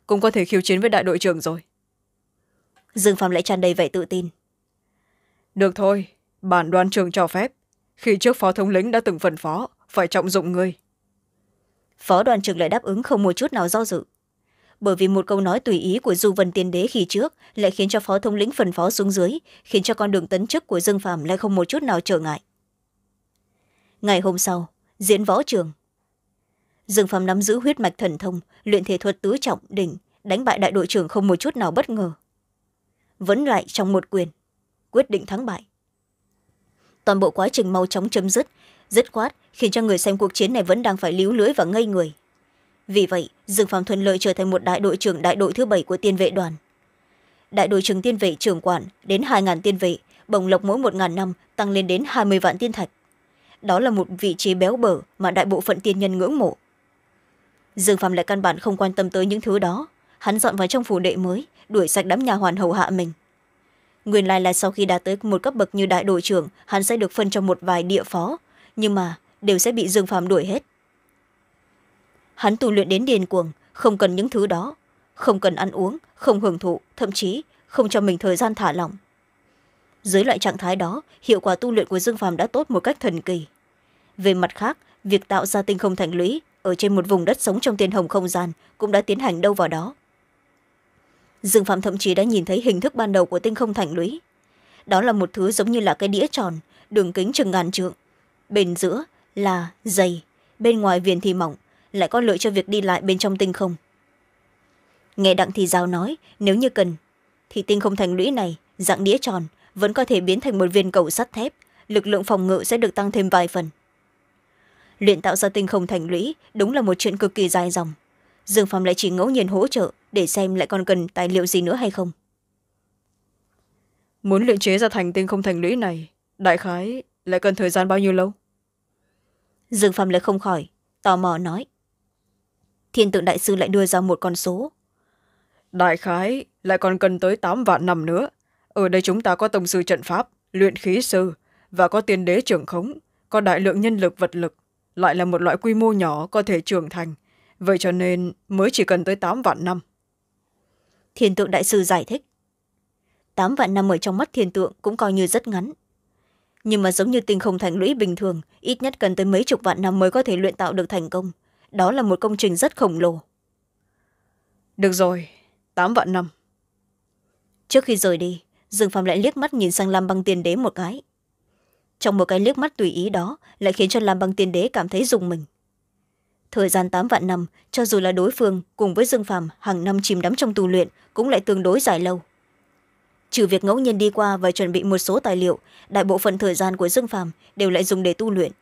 cũng có thể khiêu chiến với đại đội trưởng rồi dương phạm lại tràn đầy vẻ tự tin được thôi bản đoàn trưởng cho phép khi trước phó thống lĩnh đã từng phân phó phải trọng dụng ngươi phó đoàn trưởng lại đáp ứng không một chút nào do dự bởi vì một câu nói tùy ý của du vân tiên đế khi trước lại khiến cho phó thông lĩnh phần phó xuống dưới khiến cho con đường tấn chức của dương phàm lại không một chút nào trở ngại ngày hôm sau diễn võ trường dương phàm nắm giữ huyết mạch thần thông luyện thể thuật tứ trọng đỉnh đánh bại đại đội trưởng không một chút nào bất ngờ vẫn lại trong một quyền quyết định thắng bại toàn bộ quá trình mau chóng chấm dứt dứt khoát khiến cho người xem cuộc chiến này vẫn đang phải líu lưỡi và ngây người vì vậy dương phạm thuận lợi trở thành một đại đội trưởng đại đội thứ bảy của tiên vệ đoàn đại đội trưởng tiên vệ trưởng quản đến hai tiên vệ bổng lộc mỗi một năm tăng lên đến hai mươi vạn tiên thạch đó là một vị trí béo bở mà đại bộ phận tiên nhân ngưỡng mộ dương phạm lại căn bản không quan tâm tới những thứ đó hắn dọn vào trong phủ đệ mới đuổi sạch đám nhà hoàn hầu hạ mình nguyên lai là sau khi đạt tới một cấp bậc như đại đội trưởng hắn sẽ được phân cho một vài địa phó nhưng mà đều sẽ bị dương phạm đuổi hết hắn tu luyện đến điên cuồng không cần những thứ đó không cần ăn uống không hưởng thụ thậm chí không cho mình thời gian thả lỏng dưới loại trạng thái đó hiệu quả tu luyện của dương phàm đã tốt một cách thần kỳ về mặt khác việc tạo ra tinh không thành lũy ở trên một vùng đất sống trong tiên hồng không gian cũng đã tiến hành đâu vào đó dương phạm thậm chí đã nhìn thấy hình thức ban đầu của tinh không thành lũy đó là một thứ giống như là cái đĩa tròn đường kính chừng ngàn trượng bên giữa là dày bên ngoài viền thì mỏng lại có lợi cho việc đi lại bên trong tinh không nghe đặng thì giao nói nếu như cần thì tinh không thành lũy này dạng đĩa tròn vẫn có thể biến thành một viên cầu sắt thép lực lượng phòng ngự sẽ được tăng thêm vài phần luyện tạo ra tinh không thành lũy đúng là một chuyện cực kỳ dài dòng dương phạm lại chỉ ngẫu nhiên hỗ trợ để xem lại còn cần tài liệu gì nữa hay không muốn luyện chế ra thành tinh không thành lũy này đại khái lại cần thời gian bao nhiêu lâu dương phạm lại không khỏi tò mò nói thiên tượng đại sư lại đưa ra một con số đại khái lại còn cần tới tám vạn năm nữa ở đây chúng ta có tổng sư trận pháp luyện khí sư và có tiên đế trưởng khống có đại lượng nhân lực vật lực lại là một loại quy mô nhỏ có thể trưởng thành vậy cho nên mới chỉ cần tới tám vạn năm thiên tượng đại sư giải thích tám vạn năm ở trong mắt thiên tượng cũng coi như rất ngắn nhưng mà giống như tinh không thành lũy bình thường ít nhất cần tới mấy chục vạn năm mới có thể luyện tạo được thành công đó là một công trình rất khổng lồ được rồi tám vạn năm trước khi rời đi dương phạm lại liếc mắt nhìn sang lam băng tiền đế một cái trong một cái liếc mắt tùy ý đó lại khiến cho lam băng tiền đế cảm thấy rùng mình thời gian tám vạn năm cho dù là đối phương cùng với dương Phạm hàng năm chìm đắm trong tu luyện cũng lại tương đối dài lâu trừ việc ngẫu nhiên đi qua và chuẩn bị một số tài liệu đại bộ phận thời gian của dương Phạm đều lại dùng để tu luyện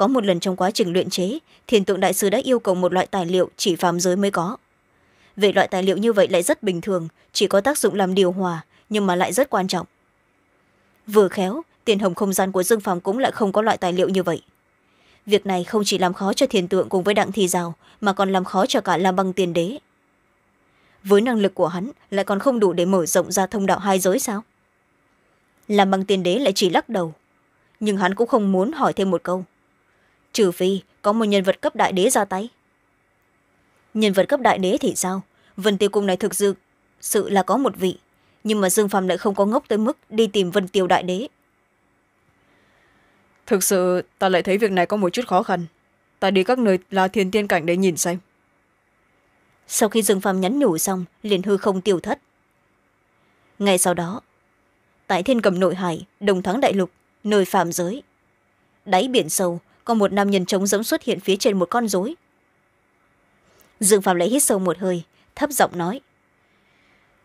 có một lần trong quá trình luyện chế thiền tượng đại sư đã yêu cầu một loại tài liệu chỉ phàm giới mới có về loại tài liệu như vậy lại rất bình thường chỉ có tác dụng làm điều hòa nhưng mà lại rất quan trọng vừa khéo tiền hồng không gian của dương phàm cũng lại không có loại tài liệu như vậy việc này không chỉ làm khó cho thiền tượng cùng với đặng thị giao mà còn làm khó cho cả lam băng tiền đế với năng lực của hắn lại còn không đủ để mở rộng ra thông đạo hai giới sao lam băng tiền đế lại chỉ lắc đầu nhưng hắn cũng không muốn hỏi thêm một câu trừ phi có một nhân vật cấp đại đế ra tay nhân vật cấp đại đế thì sao vân tiêu cung này thực sự, sự là có một vị nhưng mà dương phạm lại không có ngốc tới mức đi tìm vân tiêu đại đế thực sự ta lại thấy việc này có một chút khó khăn ta đi các nơi là thiên tiên cảnh để nhìn xem sau khi dương phạm nhắn nhủ xong liền hư không tiêu thất ngay sau đó tại thiên cầm nội hải đồng thắng đại lục nơi phạm giới đáy biển sâu có một nam nhân trống rỗng xuất hiện phía trên một con rối dương phạm lại hít sâu một hơi thấp giọng nói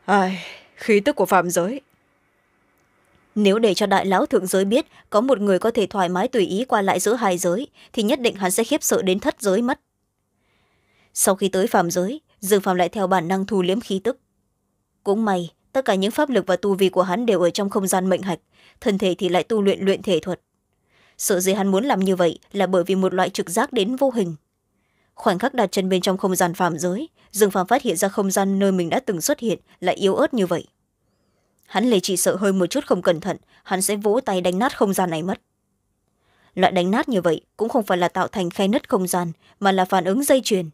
ai khí tức của phạm giới nếu để cho đại lão thượng giới biết có một người có thể thoải mái tùy ý qua lại giữa hai giới thì nhất định hắn sẽ khiếp sợ đến thất giới mất sau khi tới Phạm giới dương phạm lại theo bản năng thu liếm khí tức cũng may tất cả những pháp lực và tu vi của hắn đều ở trong không gian mệnh hạch thân thể thì lại tu luyện luyện thể thuật sở dĩ hắn muốn làm như vậy là bởi vì một loại trực giác đến vô hình khoảnh khắc đặt chân bên trong không gian phạm giới dương phạm phát hiện ra không gian nơi mình đã từng xuất hiện lại yếu ớt như vậy hắn lê chỉ sợ hơi một chút không cẩn thận hắn sẽ vỗ tay đánh nát không gian này mất loại đánh nát như vậy cũng không phải là tạo thành khe nứt không gian mà là phản ứng dây chuyền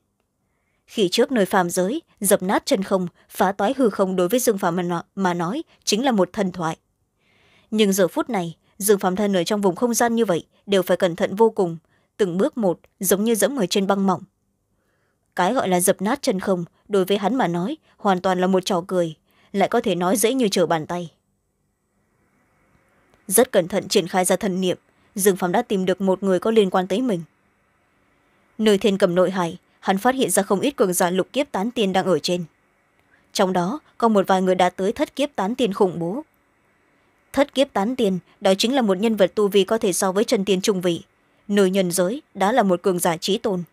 khi trước nơi phạm giới dập nát chân không phá toái hư không đối với dương phạm mà nói chính là một thần thoại nhưng giờ phút này dừng phàm thân ở trong vùng không gian như vậy đều phải cẩn thận vô cùng từng bước một giống như dẫm ở trên băng mỏng cái gọi là dập nát chân không đối với hắn mà nói hoàn toàn là một trò cười lại có thể nói dễ như trở bàn tay rất cẩn thận triển khai ra thần niệm dương phàm đã tìm được một người có liên quan tới mình nơi thiên cầm nội hải hắn phát hiện ra không ít cường giả lục kiếp tán tiên đang ở trên trong đó có một vài người đã tới thất kiếp tán tiên khủng bố thất kiếp tán tiền đó chính là một nhân vật tu vi có thể so với trần tiên trung vị nơi nhân giới đã là một cường giả trí tôn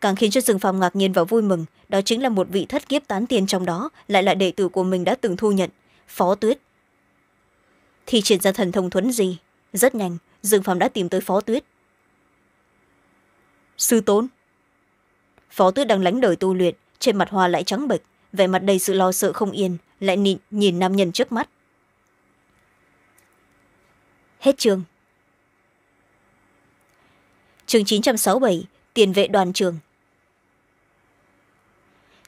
càng khiến cho dương phàm ngạc nhiên và vui mừng đó chính là một vị thất kiếp tán tiền trong đó lại là đệ tử của mình đã từng thu nhận phó tuyết thì triển ra thần thông thuấn gì rất nhanh dương phàm đã tìm tới phó tuyết sư tốn phó tuyết đang lánh đời tu luyện trên mặt hoa lại trắng bệch vẻ mặt đầy sự lo sợ không yên lại nịn nhìn nam nhân trước mắt hết trường trường chín trăm sáu bảy tiền vệ đoàn trường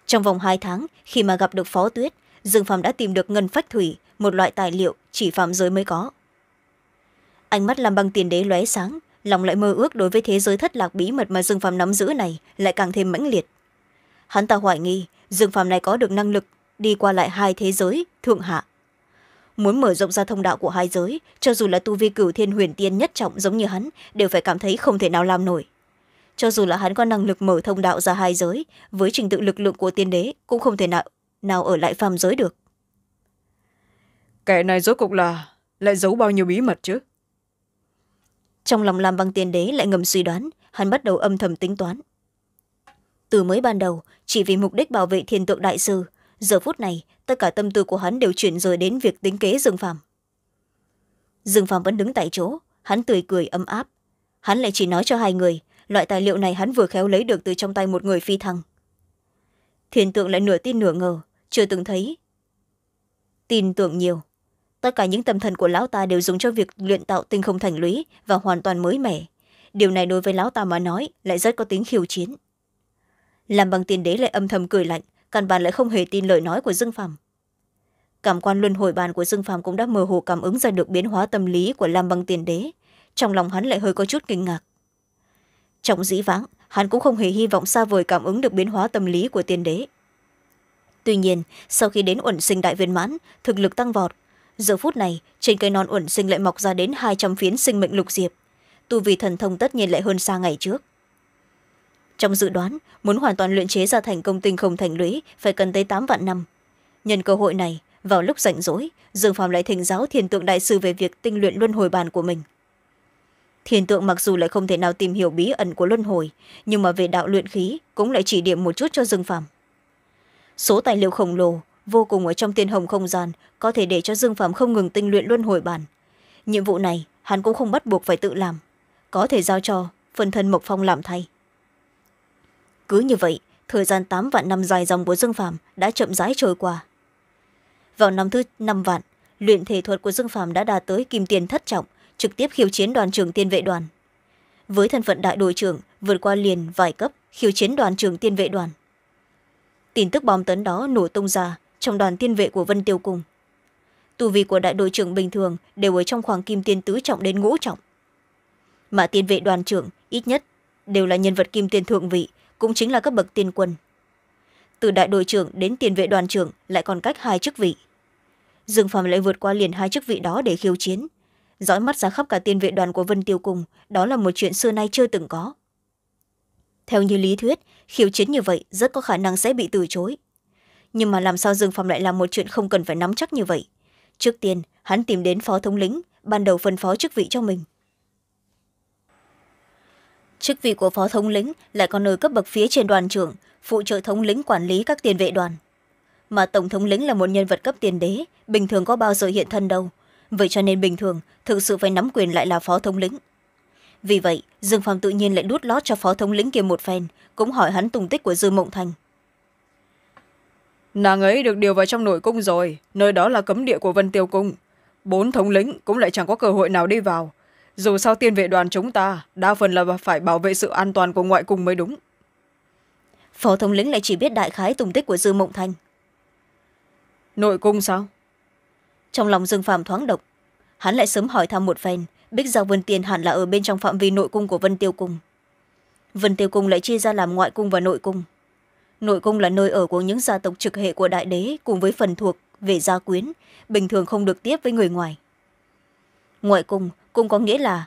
trong vòng hai tháng khi mà gặp được phó tuyết dương phạm đã tìm được ngân phách thủy một loại tài liệu chỉ phạm giới mới có ánh mắt làm bằng tiền đế lóe sáng lòng lại mơ ước đối với thế giới thất lạc bí mật mà dương phạm nắm giữ này lại càng thêm mãnh liệt hắn ta hoài nghi dương phạm này có được năng lực đi qua lại hai thế giới thượng hạ muốn mở rộng ra thông đạo của hai giới cho dù là tu vi cửu thiên huyền tiên nhất trọng giống như hắn đều phải cảm thấy không thể nào làm nổi cho dù là hắn có năng lực mở thông đạo ra hai giới với trình tự lực lượng của tiên đế cũng không thể nào, nào ở lại phàm giới được kẻ này rốt cục là lại giấu bao nhiêu bí mật chứ trong lòng lam băng tiên đế lại ngầm suy đoán hắn bắt đầu âm thầm tính toán từ mới ban đầu chỉ vì mục đích bảo vệ thiên tượng đại sư giờ phút này tất cả tâm tư của hắn đều chuyển rời đến việc tính kế dương phàm dương phàm vẫn đứng tại chỗ hắn tươi cười ấm áp hắn lại chỉ nói cho hai người loại tài liệu này hắn vừa khéo lấy được từ trong tay một người phi thăng thiền tượng lại nửa tin nửa ngờ chưa từng thấy tin tưởng nhiều tất cả những tâm thần của lão ta đều dùng cho việc luyện tạo tinh không thành lũy và hoàn toàn mới mẻ điều này đối với lão ta mà nói lại rất có tính khiêu chiến làm bằng tiền đế lại âm thầm cười lạnh căn bản lại không hề tin lời nói của dương phàm cảm quan luân hồi bàn của dương phàm cũng đã mơ hồ cảm ứng ra được biến hóa tâm lý của lam băng tiền đế trong lòng hắn lại hơi có chút kinh ngạc trong dĩ vãng hắn cũng không hề hy vọng xa vời cảm ứng được biến hóa tâm lý của tiền đế tuy nhiên sau khi đến uẩn sinh đại viên mãn thực lực tăng vọt giờ phút này trên cây non uẩn sinh lại mọc ra đến hai trăm phiến sinh mệnh lục diệp tu vì thần thông tất nhiên lại hơn xa ngày trước trong dự đoán muốn hoàn toàn luyện chế ra thành công tinh không thành lũy phải cần tới tám vạn năm nhân cơ hội này vào lúc rảnh rỗi dương phàm lại thỉnh giáo thiền tượng đại sư về việc tinh luyện luân hồi bàn của mình thiền tượng mặc dù lại không thể nào tìm hiểu bí ẩn của luân hồi nhưng mà về đạo luyện khí cũng lại chỉ điểm một chút cho dương phàm số tài liệu khổng lồ vô cùng ở trong tiên hồng không gian có thể để cho dương phàm không ngừng tinh luyện luân hồi bàn nhiệm vụ này hắn cũng không bắt buộc phải tự làm có thể giao cho phần thân mộc phong làm thay cứ như vậy thời gian tám vạn năm dài dòng của dương Phạm đã chậm rãi trôi qua vào năm thứ năm vạn luyện thể thuật của dương Phạm đã đạt tới kim tiền thất trọng trực tiếp khiêu chiến đoàn trưởng tiên vệ đoàn với thân phận đại đội trưởng vượt qua liền vài cấp khiêu chiến đoàn trưởng tiên vệ đoàn tin tức bom tấn đó nổ tung ra trong đoàn tiên vệ của vân tiêu cung tù vị của đại đội trưởng bình thường đều ở trong khoảng kim tiên tứ trọng đến ngũ trọng mà tiên vệ đoàn trưởng ít nhất đều là nhân vật kim tiên thượng vị cũng chính là các bậc tiên quân từ đại đội trưởng đến tiền vệ đoàn trưởng lại còn cách hai chức vị dương phạm lại vượt qua liền hai chức vị đó để khiêu chiến dõi mắt ra khắp cả tiền vệ đoàn của vân tiêu cùng đó là một chuyện xưa nay chưa từng có theo như lý thuyết khiêu chiến như vậy rất có khả năng sẽ bị từ chối nhưng mà làm sao dương phạm lại làm một chuyện không cần phải nắm chắc như vậy trước tiên hắn tìm đến phó thống lĩnh ban đầu phân phó chức vị cho mình chức vị của phó thống lĩnh lại còn nơi cấp bậc phía trên đoàn trưởng phụ trợ thống lĩnh quản lý các tiền vệ đoàn mà tổng thống lĩnh là một nhân vật cấp tiền đế bình thường có bao giờ hiện thân đâu vậy cho nên bình thường thực sự phải nắm quyền lại là phó thống lĩnh vì vậy dương phàm tự nhiên lại đút lót cho phó thống lĩnh kia một phen cũng hỏi hắn tung tích của dư mộng thành nàng ấy được điều vào trong nội cung rồi nơi đó là cấm địa của vân tiêu cung bốn thống lĩnh cũng lại chẳng có cơ hội nào đi vào dù sao tiên vệ đoàn chúng ta đa phần là phải bảo vệ sự an toàn của ngoại cung mới đúng phó thống lĩnh lại chỉ biết đại khái tùng tích của dư mộng thanh nội cung sao trong lòng dương phạm thoáng độc hắn lại sớm hỏi thăm một phen bích giao vân tiền hẳn là ở bên trong phạm vi nội cung của vân tiêu cung vân tiêu cung lại chia ra làm ngoại cung và nội cung nội cung là nơi ở của những gia tộc trực hệ của đại đế cùng với phần thuộc về gia quyến bình thường không được tiếp với người ngoài ngoại cung cũng có nghĩa là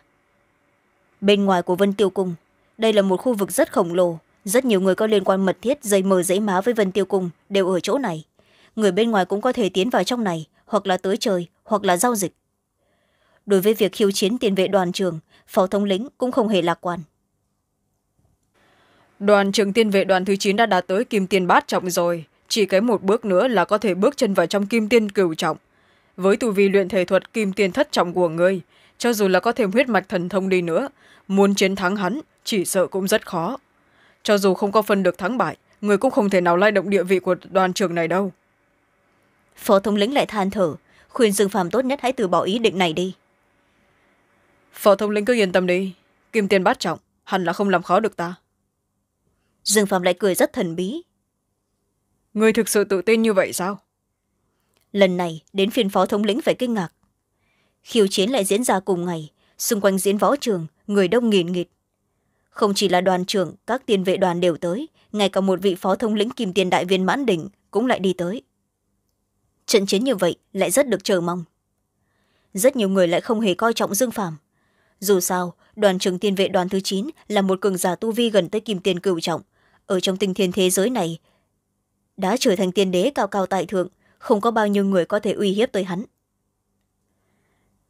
bên ngoài của vân tiêu cung đây là một khu vực rất khổng lồ rất nhiều người có liên quan mật thiết dây mờ dãy má với vân tiêu cung đều ở chỗ này người bên ngoài cũng có thể tiến vào trong này hoặc là tới trời hoặc là giao dịch đối với việc khiêu chiến tiền vệ đoàn trường phó thống lĩnh cũng không hề lạc quan đoàn trường tiên vệ đoàn thứ chín đã đạt tới kim tiên bát trọng rồi chỉ cái một bước nữa là có thể bước chân vào trong kim tiên cửu trọng với tu vi luyện thể thuật kim tiên thất trọng của người cho dù là có thêm huyết mạch thần thông đi nữa muốn chiến thắng hắn chỉ sợ cũng rất khó cho dù không có phân được thắng bại người cũng không thể nào lay động địa vị của đoàn trường này đâu phó thống lĩnh lại than thở khuyên dương Phạm tốt nhất hãy từ bỏ ý định này đi phó thống lĩnh cứ yên tâm đi kim tiên bát trọng hẳn là không làm khó được ta dương Phạm lại cười rất thần bí người thực sự tự tin như vậy sao lần này đến phiên phó thống lĩnh phải kinh ngạc khiêu chiến lại diễn ra cùng ngày xung quanh diễn võ trường người đông nghìn nghịt không chỉ là đoàn trưởng các tiền vệ đoàn đều tới ngay cả một vị phó thống lĩnh kim tiền đại viên mãn đỉnh cũng lại đi tới trận chiến như vậy lại rất được chờ mong rất nhiều người lại không hề coi trọng dương phàm dù sao đoàn trưởng tiên vệ đoàn thứ chín là một cường giả tu vi gần tới kim tiền cửu trọng ở trong tinh thiên thế giới này đã trở thành tiên đế cao cao tại thượng không có bao nhiêu người có thể uy hiếp tới hắn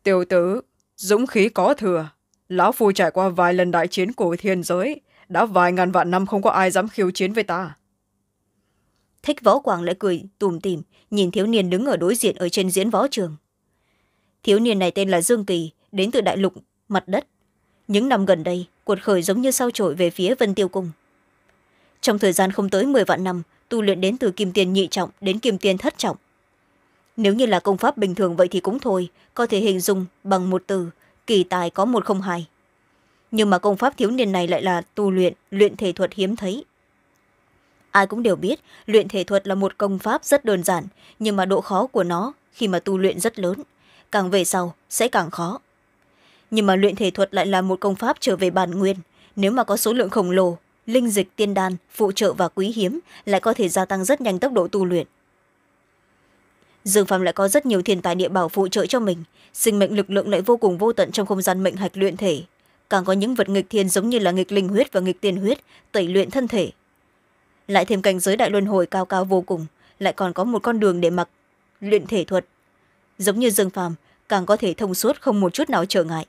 tiểu tử dũng khí có thừa lão phu trải qua vài lần đại chiến của thiên giới đã vài ngàn vạn năm không có ai dám khiêu chiến với ta thích võ quảng lại cười tủm tìm nhìn thiếu niên đứng ở đối diện ở trên diễn võ trường thiếu niên này tên là dương kỳ đến từ đại lục mặt đất những năm gần đây cuộc khởi giống như sao trổi về phía vân tiêu cung trong thời gian không tới m vạn năm tu luyện đến từ kim tiền nhị trọng đến kim tiền thất trọng nếu như là công pháp bình thường vậy thì cũng thôi có thể hình dung bằng một từ kỳ tài có một không hai nhưng mà công pháp thiếu niên này lại là tu luyện luyện thể thuật hiếm thấy ai cũng đều biết luyện thể thuật là một công pháp rất đơn giản nhưng mà độ khó của nó khi mà tu luyện rất lớn càng về sau sẽ càng khó nhưng mà luyện thể thuật lại là một công pháp trở về bản nguyên nếu mà có số lượng khổng lồ linh dịch tiên đan phụ trợ và quý hiếm lại có thể gia tăng rất nhanh tốc độ tu luyện dương Phạm lại có rất nhiều thiên tài địa bảo phụ trợ cho mình sinh mệnh lực lượng lại vô cùng vô tận trong không gian mệnh hạch luyện thể càng có những vật nghịch thiên giống như là nghịch linh huyết và nghịch tiên huyết tẩy luyện thân thể lại thêm cảnh giới đại luân hồi cao cao vô cùng lại còn có một con đường để mặc luyện thể thuật giống như dương Phạm càng có thể thông suốt không một chút nào trở ngại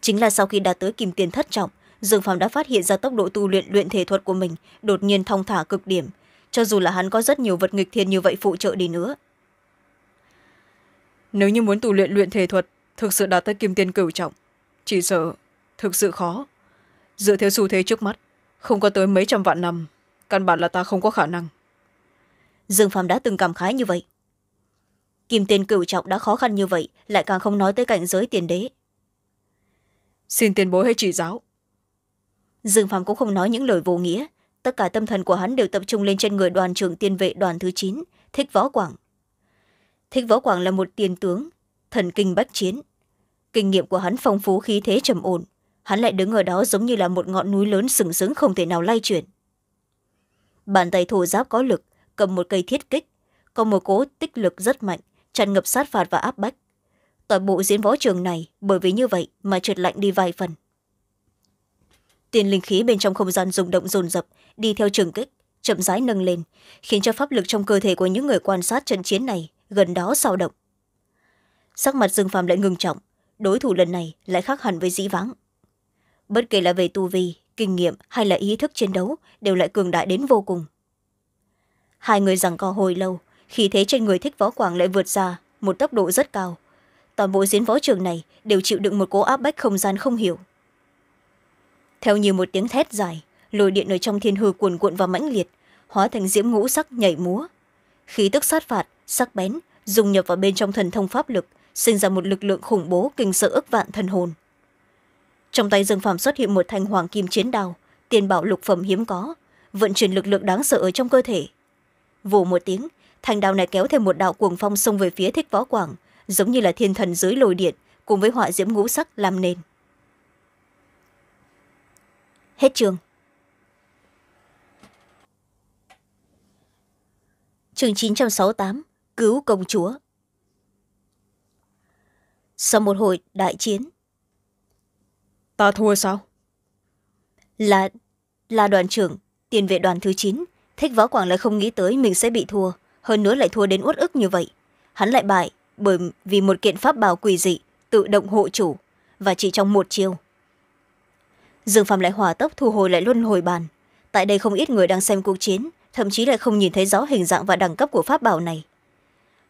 chính là sau khi đạt tới kim tiền thất trọng dương phàm đã phát hiện ra tốc độ tu luyện luyện thể thuật của mình đột nhiên thong thả cực điểm cho dù là hắn có rất nhiều vật nghịch thiên như vậy phụ trợ đi nữa nếu như muốn tu luyện luyện thể thuật thực sự đạt tới kim tiên cửu trọng chỉ sợ thực sự khó dựa theo xu thế trước mắt không có tới mấy trăm vạn năm căn bản là ta không có khả năng dương phàm đã từng cảm khái như vậy kim tiên cửu trọng đã khó khăn như vậy lại càng không nói tới cảnh giới tiền đế xin tiền bối hay chỉ giáo dương phàm cũng không nói những lời vô nghĩa tất cả tâm thần của hắn đều tập trung lên trên người đoàn trưởng tiên vệ đoàn thứ chín thích võ quảng thích võ quảng là một tiền tướng thần kinh bách chiến kinh nghiệm của hắn phong phú khí thế trầm ổn hắn lại đứng ở đó giống như là một ngọn núi lớn sừng sững không thể nào lay chuyển bàn tay thô giáp có lực cầm một cây thiết kích có một cố tích lực rất mạnh tràn ngập sát phạt và áp bách toàn bộ diễn võ trường này bởi vì như vậy mà trượt lạnh đi vài phần Tiên linh khí bên trong không gian rung động rồn rập đi theo trường kích chậm rãi nâng lên khiến cho pháp lực trong cơ thể của những người quan sát trận chiến này gần đó sao động sắc mặt dương Phạm lại ngừng trọng đối thủ lần này lại khác hẳn với dĩ vãng bất kể là về tu vi kinh nghiệm hay là ý thức chiến đấu đều lại cường đại đến vô cùng hai người rằng co hồi lâu khi thế trên người thích võ quảng lại vượt ra một tốc độ rất cao toàn bộ diễn võ trường này đều chịu đựng một cố áp bách không gian không hiểu theo như một tiếng thét dài lồi điện ở trong thiên hư cuồn cuộn và mãnh liệt hóa thành diễm ngũ sắc nhảy múa khí tức sát phạt sắc bén dùng nhập vào bên trong thần thông pháp lực sinh ra một lực lượng khủng bố kinh sợ ức vạn thần hồn trong tay dương Phạm xuất hiện một thanh hoàng kim chiến đao tiền bảo lục phẩm hiếm có vận chuyển lực lượng đáng sợ ở trong cơ thể vù một tiếng thanh đao này kéo thêm một đạo cuồng phong xông về phía thích võ quảng giống như là thiên thần dưới lồi điện cùng với họa diễm ngũ sắc làm nền hết trường chương 968, cứu công chúa sau một hồi đại chiến ta thua sao là là đoàn trưởng tiền vệ đoàn thứ chín thích võ quảng lại không nghĩ tới mình sẽ bị thua hơn nữa lại thua đến uất ức như vậy hắn lại bại bởi vì một kiện pháp bảo quỳ dị tự động hộ chủ và chỉ trong một chiều dương phạm lại hỏa tốc thu hồi lại luân hồi bàn tại đây không ít người đang xem cuộc chiến thậm chí lại không nhìn thấy rõ hình dạng và đẳng cấp của pháp bảo này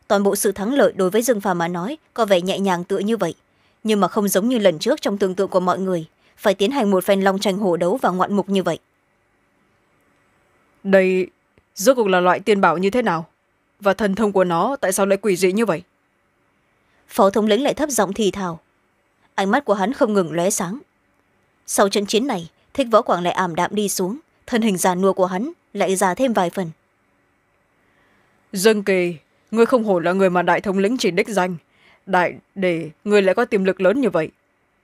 toàn bộ sự thắng lợi đối với dương Phạm mà nói có vẻ nhẹ nhàng tựa như vậy nhưng mà không giống như lần trước trong tưởng tượng của mọi người phải tiến hành một phen long tranh hổ đấu và ngoạn mục như vậy đây rốt cuộc là loại tiên bảo như thế nào và thần thông của nó tại sao lại quỷ dị như vậy phó thống lĩnh lại thấp giọng thì thào ánh mắt của hắn không ngừng lóe sáng sau trận chiến này thích võ quảng lại ảm đạm đi xuống thân hình già nua của hắn lại già thêm vài phần dân kỳ người không hổ là người mà đại thống lĩnh chỉ đích danh đại để người lại có tiềm lực lớn như vậy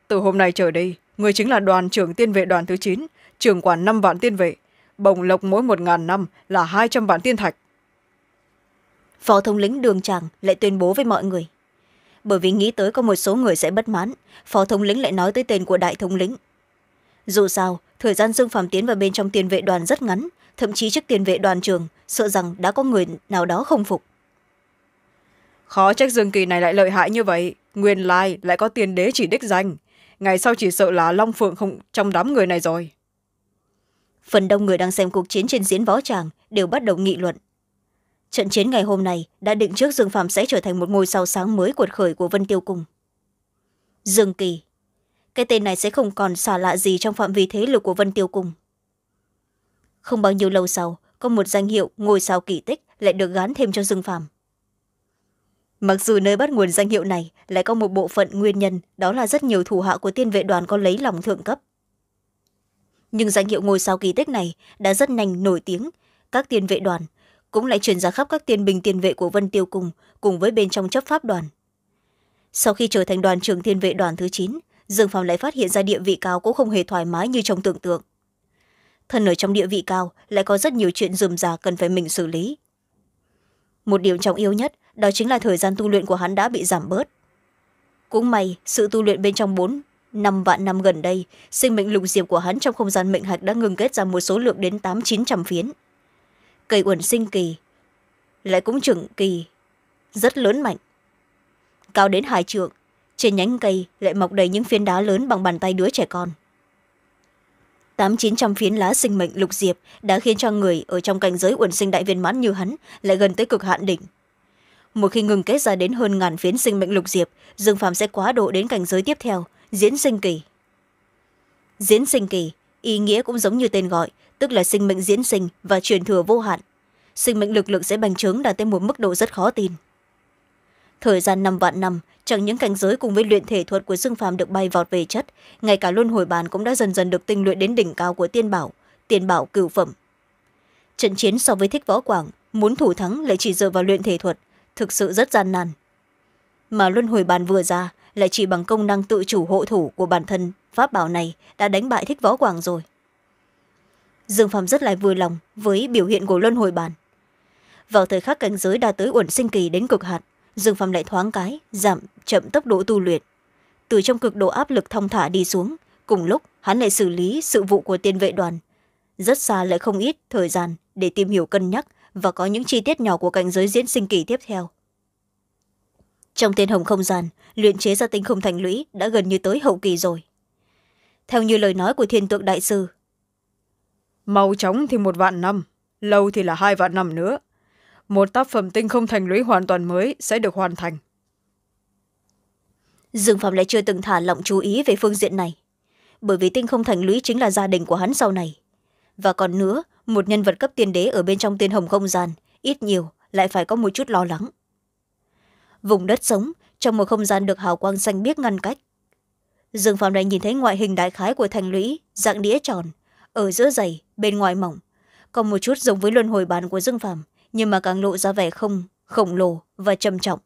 từ hôm nay trở đi người chính là đoàn trưởng tiên vệ đoàn thứ chín trưởng quản năm vạn tiên vệ bồng lộc mỗi một ngàn năm là hai trăm vạn tiên thạch phó thống lĩnh đường tràng lại tuyên bố với mọi người bởi vì nghĩ tới có một số người sẽ bất mãn phó thống lĩnh lại nói tới tên của đại thống lĩnh dù sao thời gian dương phàm tiến vào bên trong tiền vệ đoàn rất ngắn thậm chí trước tiền vệ đoàn trường sợ rằng đã có người nào đó không phục khó trách dương kỳ này lại lợi hại như vậy nguyên lai lại có tiền đế chỉ đích danh ngày sau chỉ sợ là long phượng không trong đám người này rồi phần đông người đang xem cuộc chiến trên diễn võ tràng đều bắt đầu nghị luận trận chiến ngày hôm nay đã định trước dương phạm sẽ trở thành một ngôi sao sáng mới cuột khởi của vân tiêu cung dương kỳ cái tên này sẽ không còn xả lạ gì trong phạm vi thế lực của vân tiêu cung không bao nhiêu lâu sau có một danh hiệu ngôi sao kỳ tích lại được gán thêm cho dương phàm mặc dù nơi bắt nguồn danh hiệu này lại có một bộ phận nguyên nhân đó là rất nhiều thủ hạ của tiên vệ đoàn có lấy lòng thượng cấp nhưng danh hiệu ngôi sao kỳ tích này đã rất nhanh nổi tiếng các tiên vệ đoàn cũng lại truyền ra khắp các tiên bình tiên vệ của vân tiêu cùng cùng với bên trong chấp pháp đoàn sau khi trở thành đoàn trưởng tiên vệ đoàn thứ chín dương phàm lại phát hiện ra địa vị cao cũng không hề thoải mái như trong tưởng tượng thân ở trong địa vị cao lại có rất nhiều chuyện dườm già cần phải mình xử lý một điểm trọng yếu nhất đó chính là thời gian tu luyện của hắn đã bị giảm bớt cũng may sự tu luyện bên trong bốn năm vạn năm gần đây sinh mệnh lục diệp của hắn trong không gian mệnh hạch đã ngừng kết ra một số lượng đến tám chín trăm phiến cây uẩn sinh kỳ lại cũng trưởng kỳ rất lớn mạnh cao đến hai trượng trên nhánh cây lại mọc đầy những phiến đá lớn bằng bàn tay đứa trẻ con tám chín trăm phiến lá sinh mệnh lục diệp đã khiến cho người ở trong cảnh giới uẩn sinh đại viên mãn như hắn lại gần tới cực hạn đỉnh một khi ngừng kết ra đến hơn ngàn phiến sinh mệnh lục diệp dương phàm sẽ quá độ đến cảnh giới tiếp theo diễn sinh kỳ diễn sinh kỳ ý nghĩa cũng giống như tên gọi tức là sinh mệnh diễn sinh và truyền thừa vô hạn sinh mệnh lực lượng sẽ bành trướng đạt tới một mức độ rất khó tin thời gian năm vạn năm chẳng những cảnh giới cùng với luyện thể thuật của dương phàm được bay vọt về chất ngay cả luân hồi bàn cũng đã dần dần được tinh luyện đến đỉnh cao của tiên bảo tiền bảo cửu phẩm trận chiến so với thích võ quảng muốn thủ thắng lại chỉ dựa vào luyện thể thuật thực sự rất gian nan mà luân hồi bàn vừa ra lại chỉ bằng công năng tự chủ hộ thủ của bản thân pháp bảo này đã đánh bại thích võ quảng rồi dương phàm rất là vừa lòng với biểu hiện của luân hồi bàn vào thời khắc cảnh giới đã tới uẩn sinh kỳ đến cực hạn dương phàm lại thoáng cái giảm chậm tốc độ tu luyện từ trong cực độ áp lực thong thả đi xuống cùng lúc hắn lại xử lý sự vụ của tiên vệ đoàn rất xa lại không ít thời gian để tìm hiểu cân nhắc và có những chi tiết nhỏ của cảnh giới diễn sinh kỳ tiếp theo trong tiên hồng không gian luyện chế ra tinh không thành lũy đã gần như tới hậu kỳ rồi theo như lời nói của thiên tượng đại sư mau chóng thì một vạn năm lâu thì là hai vạn năm nữa một tác phẩm tinh không thành lũy hoàn toàn mới sẽ được hoàn thành dương phạm lại chưa từng thả lỏng chú ý về phương diện này bởi vì tinh không thành lũy chính là gia đình của hắn sau này và còn nữa một nhân vật cấp tiên đế ở bên trong tiên hồng không gian ít nhiều lại phải có một chút lo lắng vùng đất sống trong một không gian được hào quang xanh biếc ngăn cách dương phạm lại nhìn thấy ngoại hình đại khái của thành lũy dạng đĩa tròn ở giữa dày bên ngoài mỏng còn một chút giống với luân hồi bàn của dương phạm nhưng mà càng lộ ra vẻ không khổng lồ và trầm trọng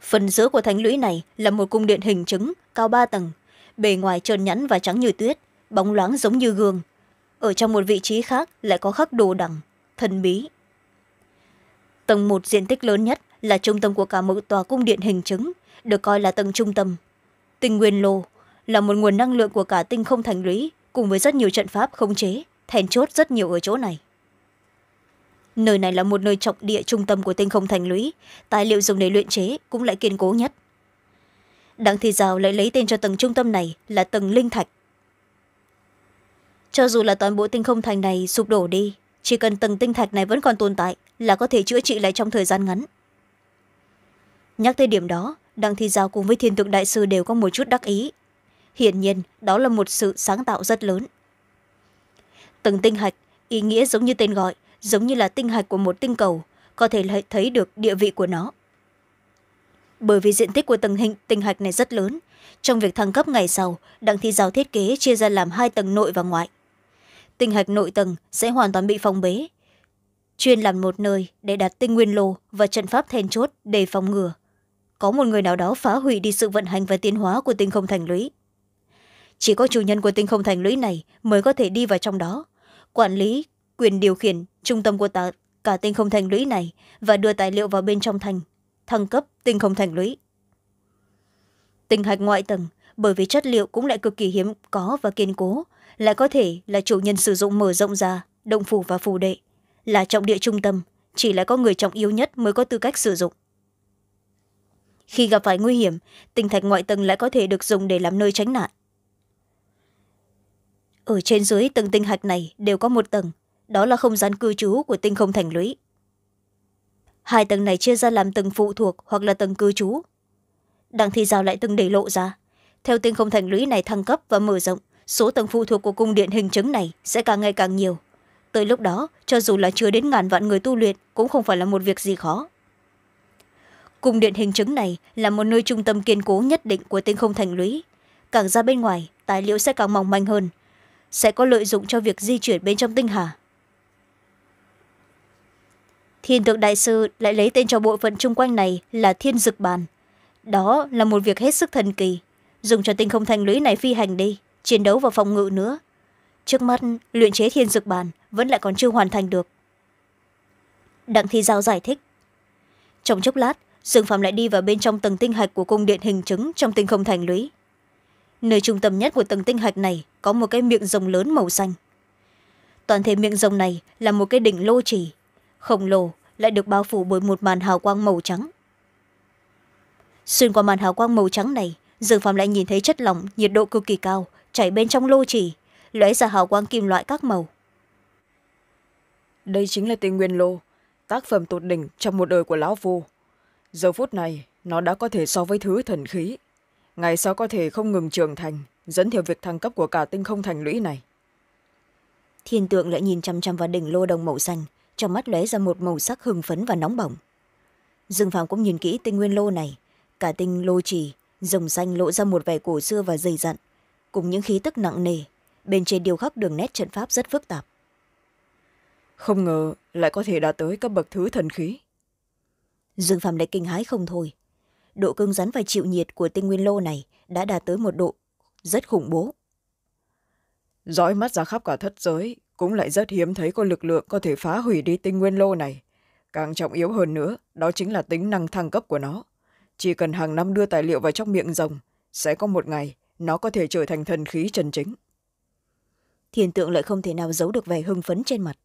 phần giữa của thánh lũy này là một cung điện hình trứng cao ba tầng bề ngoài trơn nhẵn và trắng như tuyết bóng loáng giống như gương ở trong một vị trí khác lại có khắc đồ đằng thần bí tầng một diện tích lớn nhất là trung tâm của cả một tòa cung điện hình trứng được coi là tầng trung tâm tinh nguyên lô là một nguồn năng lượng của cả tinh không thành lũy cùng với rất nhiều trận pháp khống chế then chốt rất nhiều ở chỗ này nơi này là một nơi trọng địa trung tâm của tinh không thành lũy tài liệu dùng để luyện chế cũng lại kiên cố nhất đặng thị rào lại lấy tên cho tầng trung tâm này là tầng linh thạch cho dù là toàn bộ tinh không thành này sụp đổ đi chỉ cần tầng tinh thạch này vẫn còn tồn tại là có thể chữa trị lại trong thời gian ngắn nhắc tới điểm đó đặng thị giao cùng với thiên tượng đại sư đều có một chút đắc ý hiển nhiên đó là một sự sáng tạo rất lớn từng tinh hạch ý nghĩa giống như tên gọi giống như là tinh hạch của một tinh cầu có thể thấy được địa vị của nó bởi vì diện tích của tầng hình tinh hạch này rất lớn trong việc thăng cấp ngày sau đặng thi giáo thiết kế chia ra làm hai tầng nội và ngoại tinh hạch nội tầng sẽ hoàn toàn bị phong bế chuyên làm một nơi để đặt tinh nguyên lô và trận pháp then chốt để phòng ngừa có một người nào đó phá hủy đi sự vận hành và tiến hóa của tinh không thành lũy chỉ có chủ nhân của tinh không thành lũy này mới có thể đi vào trong đó quản lý quyền điều khiển trung tâm của ta, cả tinh không thành lũy này và đưa tài liệu vào bên trong thành thăng cấp tinh không thành lũy tinh hạch ngoại tầng bởi vì chất liệu cũng lại cực kỳ hiếm có và kiên cố lại có thể là chủ nhân sử dụng mở rộng ra động phủ và phù đệ là trọng địa trung tâm chỉ lại có người trọng yếu nhất mới có tư cách sử dụng khi gặp phải nguy hiểm tinh thạch ngoại tầng lại có thể được dùng để làm nơi tránh nạn ở trên dưới từng tinh hạch này đều có một tầng đó là không gian cư trú của tinh không thành lũy hai tầng này chia ra làm tầng phụ thuộc hoặc là tầng cư trú đặng thi giao lại từng để lộ ra theo tinh không thành lũy này thăng cấp và mở rộng số tầng phụ thuộc của cung điện hình chứng này sẽ càng ngày càng nhiều tới lúc đó cho dù là chưa đến ngàn vạn người tu luyện cũng không phải là một việc gì khó cung điện hình chứng này là một nơi trung tâm kiên cố nhất định của tinh không thành lũy càng ra bên ngoài tài liệu sẽ càng mỏng manh hơn sẽ có lợi dụng cho việc di chuyển bên trong tinh hà thiên tượng đại sư lại lấy tên cho bộ phận chung quanh này là thiên dực bàn đó là một việc hết sức thần kỳ dùng cho tinh không thành lũy này phi hành đi chiến đấu và phòng ngự nữa trước mắt luyện chế thiên dực bàn vẫn lại còn chưa hoàn thành được đặng thi giao giải thích trong chốc lát dương phạm lại đi vào bên trong tầng tinh hạch của cung điện hình chứng trong tinh không thành lũy nơi trung tâm nhất của tầng tinh hạch này có một cái miệng rồng lớn màu xanh toàn thể miệng rồng này là một cái đỉnh lô trì khổng lồ lại được bao phủ bởi một màn hào quang màu trắng xuyên qua màn hào quang màu trắng này dương phạm lại nhìn thấy chất lỏng nhiệt độ cực kỳ cao chảy bên trong lô trì lóe ra hào quang kim loại các màu đây chính là tinh nguyên lô tác phẩm tột đỉnh trong một đời của lão vô giờ phút này nó đã có thể so với thứ thần khí ngày sau có thể không ngừng trưởng thành dẫn theo việc thăng cấp của cả tinh không thành lũy này thiên tượng lại nhìn chăm chăm vào đỉnh lô đồng màu xanh trong mắt lóe ra một màu sắc hưng phấn và nóng bỏng dương Phạm cũng nhìn kỹ tinh nguyên lô này cả tinh lô trì rồng xanh lộ ra một vẻ cổ xưa và dày dặn cùng những khí tức nặng nề bên trên điều khắc đường nét trận pháp rất phức tạp không ngờ lại có thể đạt tới cấp bậc thứ thần khí dương Phạm lại kinh hái không thôi độ cứng rắn và chịu nhiệt của tinh nguyên lô này đã đạt tới một độ rất khủng bố Rõi mắt ra khắp cả thất giới cũng lại rất hiếm thấy có lực lượng có thể phá hủy đi tinh nguyên lô này càng trọng yếu hơn nữa đó chính là tính năng thăng cấp của nó chỉ cần hàng năm đưa tài liệu vào trong miệng rồng sẽ có một ngày nó có thể trở thành thần khí chân chính thiên tượng lại không thể nào giấu được vẻ hưng phấn trên mặt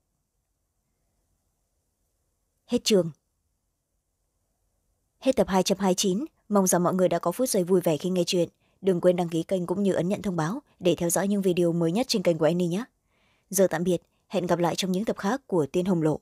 hết trường hết tập hai trăm hai mươi chín mong rằng mọi người đã có phút giây vui vẻ khi nghe chuyện đừng quên đăng ký kênh cũng như ấn nhận thông báo để theo dõi những video mới nhất trên kênh của Annie nhé giờ tạm biệt hẹn gặp lại trong những tập khác của tiên hồng lộ